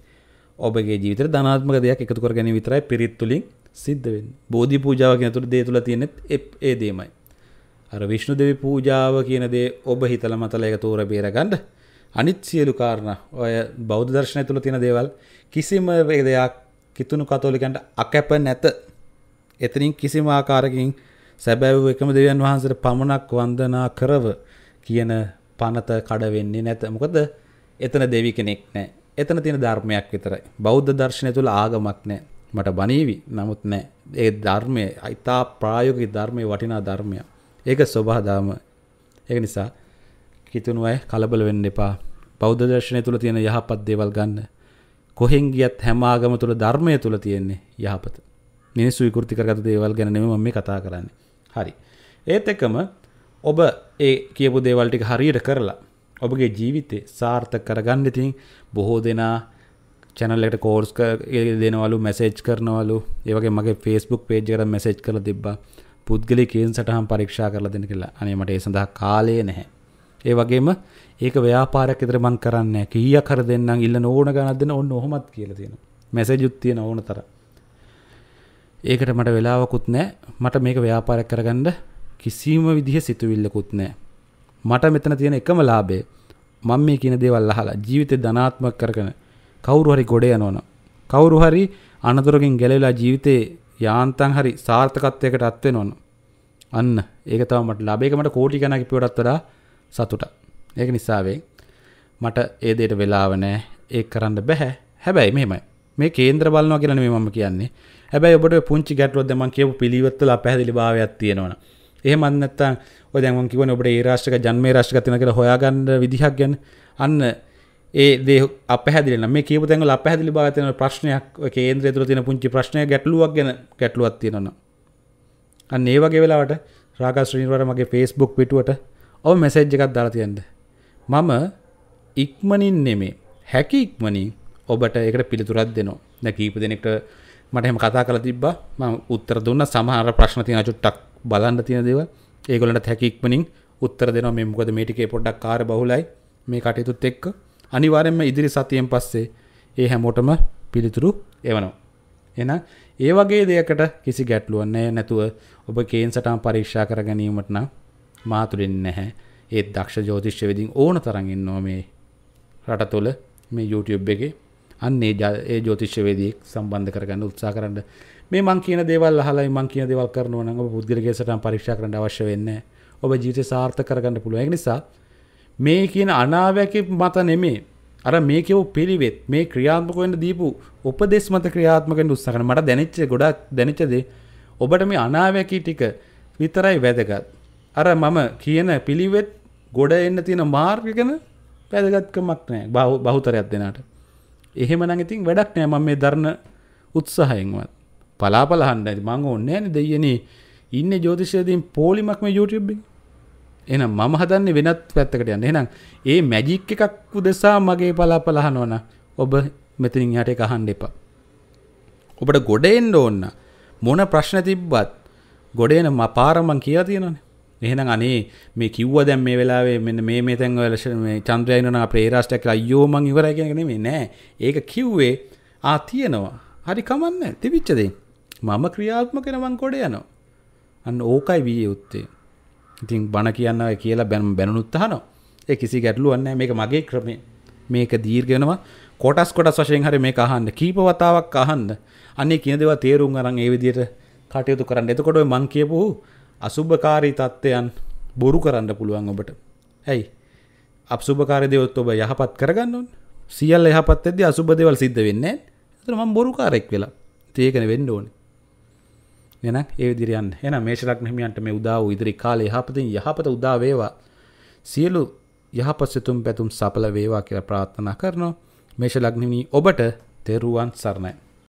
ඔබගේ ජීවිතේ ධනාත්මක දෙයක් එකතු කර ගැනීම විතරයි පිරිත් තුලින් සිද්ධ වෙන්නේ. බෝධි පූජාව කියන තුරු දේ තුල තියෙනෙත් ඒ දෙයමයි. අර විෂ්ණු දෙවි පූජාව කියන දේ ඔබ හිතලා මතලා ඒක තෝර බේර ගන්න. අනිත් සියලු කාරණා ඔය බෞද්ධ දර්ශනය තුල තියෙන දේවල් කිසිම දෙයක් කිතුණු කතෝලිකයන්ට අකැප නැත. එතනින් කිසිම ආකාරකින් සැබැව් එකම දෙවියන් වහන්සේට පමණක් වන්දනා කරව කියන පනත කඩ වෙන්නේ නැත. මොකද එතන දෙවි කෙනෙක් නැහැ. එතන තියෙන ධර්මයක් විතරයි. බෞද්ධ දර්ශනය තුල ආගමක් නැහැ. මට බණීවි. නමුත් නැහැ. ඒ ධර්මයේ අිතා ප්‍රායෝගික ධර්මයේ වටිනා ධර්මයක්. ඒක සබහදාම. ඒක නිසා කිතුණු අය කලබල වෙන්න එපා. බෞද්ධ දර්ශනය තුල තියෙන යහපත් දේවල් ගන්න. කොහෙන් ගියත් හැම ආගම තුල ධර්මය තුල තියෙන්නේ යහපත. මිනිස්සු විකෘති කරගත් දේවල් ගැන නෙමෙයි මම මේ කතා කරන්නේ. හරි ඒත් එකම ඔබ ඒ කියපු දේවල්ටික හරියට කරලා ඔබගේ ජීවිතේ සාර්ථක කරගන්න ඉතින් බොහෝ දෙනා චැනල්ලට කෝර්ස් දෙනවලු මැසේජ් කරනවලු ඒවගේ මගේ ෆස්බුක් පේජ් කර මැසේජ් කළ තිබා පුද්ගලි කේන් සටහම් පරීක්ෂා කරල දෙන කියලා අනේ මට ඒ සඳහා කාලය නැහැ ඒ වගේම ඒක ව්‍යාපාරක් ඉදිර මං කරන්න කිය කර දෙන්නම් ඉල්ල ඕන ගණක් දෙන්න ඔන්න ඔහොමත් කියල තියෙන මැසජුත්තියන ඕන තරම් ඒකට මට වෙලාවකුත් නෑ මට මේක ව්‍යාපාරයක් කරගන්න කිසිම විදිහ සිතුවිල්ලකුත් නෑ මට මෙතන තියෙන එකම ලාභේ මම මේ කියන දේවල් අහලා ජීවිතේ ධනාත්මක කරගෙන කවුරු හරි ගොඩ යනවනම් කවුරු හරි අනතුරකින් ගැලවිලා ජීවිතේ යාන්තම් හරි සාර්ථකත්වයකට අත් වෙනවනම් අන්න ඒක තමයි මට ලාභයක මට කෝටි ගණන් කිපුවටත් වඩා සතුට. ඒක නිසා මට ඒ දෙයට වෙලාව නැහැ. ඒක කරන්න බෑ. හැබැයි මෙහෙමයි. මේ කේන්ද්‍ර බලනවා කියන මේ මම කියන්නේ හැබැයි ඔබට පුංචි ගැටලුවක් දැන් මම කියපු පිළිවෙත්වල අපැහැදිලි භාවයක් තියෙනවනේ එහෙම නැත්නම් ඔය දැන් මම කියවනේ ඔබට ඒ රාෂ්ට්‍රක ජන්මේ රාෂ්ට්‍රක තියෙනවා කියලා හොයාගන්න විදිහක් ගැන අන්න ඒ දේ අපැහැදිලි නම් මේ කියපු තැන්වල අපැහැදිලි භාවය තියෙන ප්‍රශ්නයක් ඔය කේන්ද්‍රය තුළ තියෙන පුංචි ප්‍රශ්නයක් ගැටලුවක් ගැන ගැටලුවක් තියෙනවා අන්න ඒ වගේ වෙලාවට රාගා ශ්‍රීනිවර මගේ Facebook පිටුවට ඔව මැසේජ් එකක් දාලා තියන්න මම ඉක්මනින් නෙමේ හැකි ඉක්මනින් ඔබට එකට පිළිතුරත් දෙනවා ද කීප දෙනෙක්ට මටහම කතා කල තිබ ම උත්තර දුන්න සමහර ප්‍රශ්න තියන චුට්ටක් බලන්න තියෙන දේව ඒගොලට හැකික්මනින් උත්තර දෙන මේ මොකද මේටිකේ පොඩ්ඩක් කාර බහුලයි මේ කටයුතුත් එක්ක අනිවාරෙන්ම ඉදිරි සතියෙන් පස්සේ ඒ හැමෝටම පිළිතුරු එවනවා. එන ඒ වගේ දෙයකට කිසි ගැටලුවන්නේ නැතුව ඔබ කේන් සටම් පරීක්ෂා කර ගැනීමටන මාතුරින් නැහැ ඒත් දක්ෂ ජෝතිශ්‍ය විදිින් ඕන තරගින් නොමේ රට තුළ මේ YouTube එක අන්නේ ඒ ජෝතිශ්‍යවේදී සම්බන්ධ කරගන්න උත්සා කරන්න මේ මං කියන දේවල් අහලා මං කියන දේවල් කරනවා නම් ඔබ පුද්ගලිකව සටහන් පරීක්ෂා කරන්න අවශ්‍ය වෙන්නේ ඔබ ජීවිතය සාර්ථක කරගන්න පුළුවන් ඒ නිසා මේ කියන අනාවැකි මත නෙමෙයි අර මේ කියව පිළිවෙත් මේ ක්‍රියාත්මක වෙන්න දීපු උපදේශ මත ක්‍රියාත්මක වෙන්න උත්සාහ කරන මට දැනෙච්ච ගොඩක් දැනෙච්ච දේ ඔබට මේ අනාවැකි ටික විතරයි වැදගත් අර මම කියන පිළිවෙත් ගොඩ එන්න තියෙන මාර්ග ගැන වැදගත්කමක් නැහැ බහුතරයක් දෙනාට එහෙමනං ඉතින් වැඩක් නෑ මම මේ දරණ උත්සාහයෙන්වත් පලාපලහන්න ඇති මං ඕන්නේ නෑනේ දෙයියනේ ඉන්නේ ජ්‍යොතිෂයේදීන් පොලිමක් මේ YouTube එකේ. එහෙනම් මම හදන්නේ වෙනත් පැත්තකට යන්න. එහෙනම් ඒ මැජික් එකක් උදෙසා මගේ පලාපල අහනවනම් ඔබ මෙතනින් එහාට ඒක අහන්න එපා. ඔබට ගොඩ එන්න ඕන මොන ප්‍රශ්න තිබ්බත් ගොඩ එන පාර මං කියලා තියෙනවනේ. එහෙනම් අනේ මේ කිව්ව දැන් මේ වෙලාවේ මෙන්න මේ මේ තැන් වල චන්ද්‍රයන අපේ රාෂ්ට්‍රයක් අයියෝ මං ඉවරයි කියන එක නෙමෙයි නෑ. ඒක කිව්වේ ආ තියෙනවා. හරි කමන්නේ. තිබිච්ච දේ. මම ක්‍රියාත්මක වෙන මං කොට යනවා. අන්න ඕකයි වී යුත්තේ. ඉතින් බණ කියන්නවා කියලා බැන බැනුනුත් අහනවා. ඒ කිසි ගැටලුවක් නෑ. මේක මගේ ක්‍රමය. මේක දීර්ඝ වෙනවා. කොටස් කොටස් වශයෙන් හරි මේක අහන්න. කීප වතාවක් අහන්න. අනේ කියන දේවල් තේරුම් අරන් ඒ විදිහට කටයුතු කරන්න. එතකොට ඔය මං කියපු අසුභකාරී තත්ත්වයන් බොරු කරන්න පුළුවන් ඔබට ඇයි අසුභකාර දෙවොත් ඔබ යහපත් කරගන්න ඕන සියල් යහපත් ඇද අසුබ දෙවල් සිද්ධ වෙන්න තර ම බොරුකාරෙක් වෙලා තියකන වෙන්න ඕන එන ඒදිරයන් එන මේශලක් නහිමියන්ට මේ උදාව ඉදිරි කාලය යහපතින් යහපත උදා වේවා සියලු යහපස්සතුම් පැතුම් සපල වේවා කියලා ප්‍රාත්ථනා කරනවා මේශ ලක්නමී ඔබට තෙරුවන් සරණයි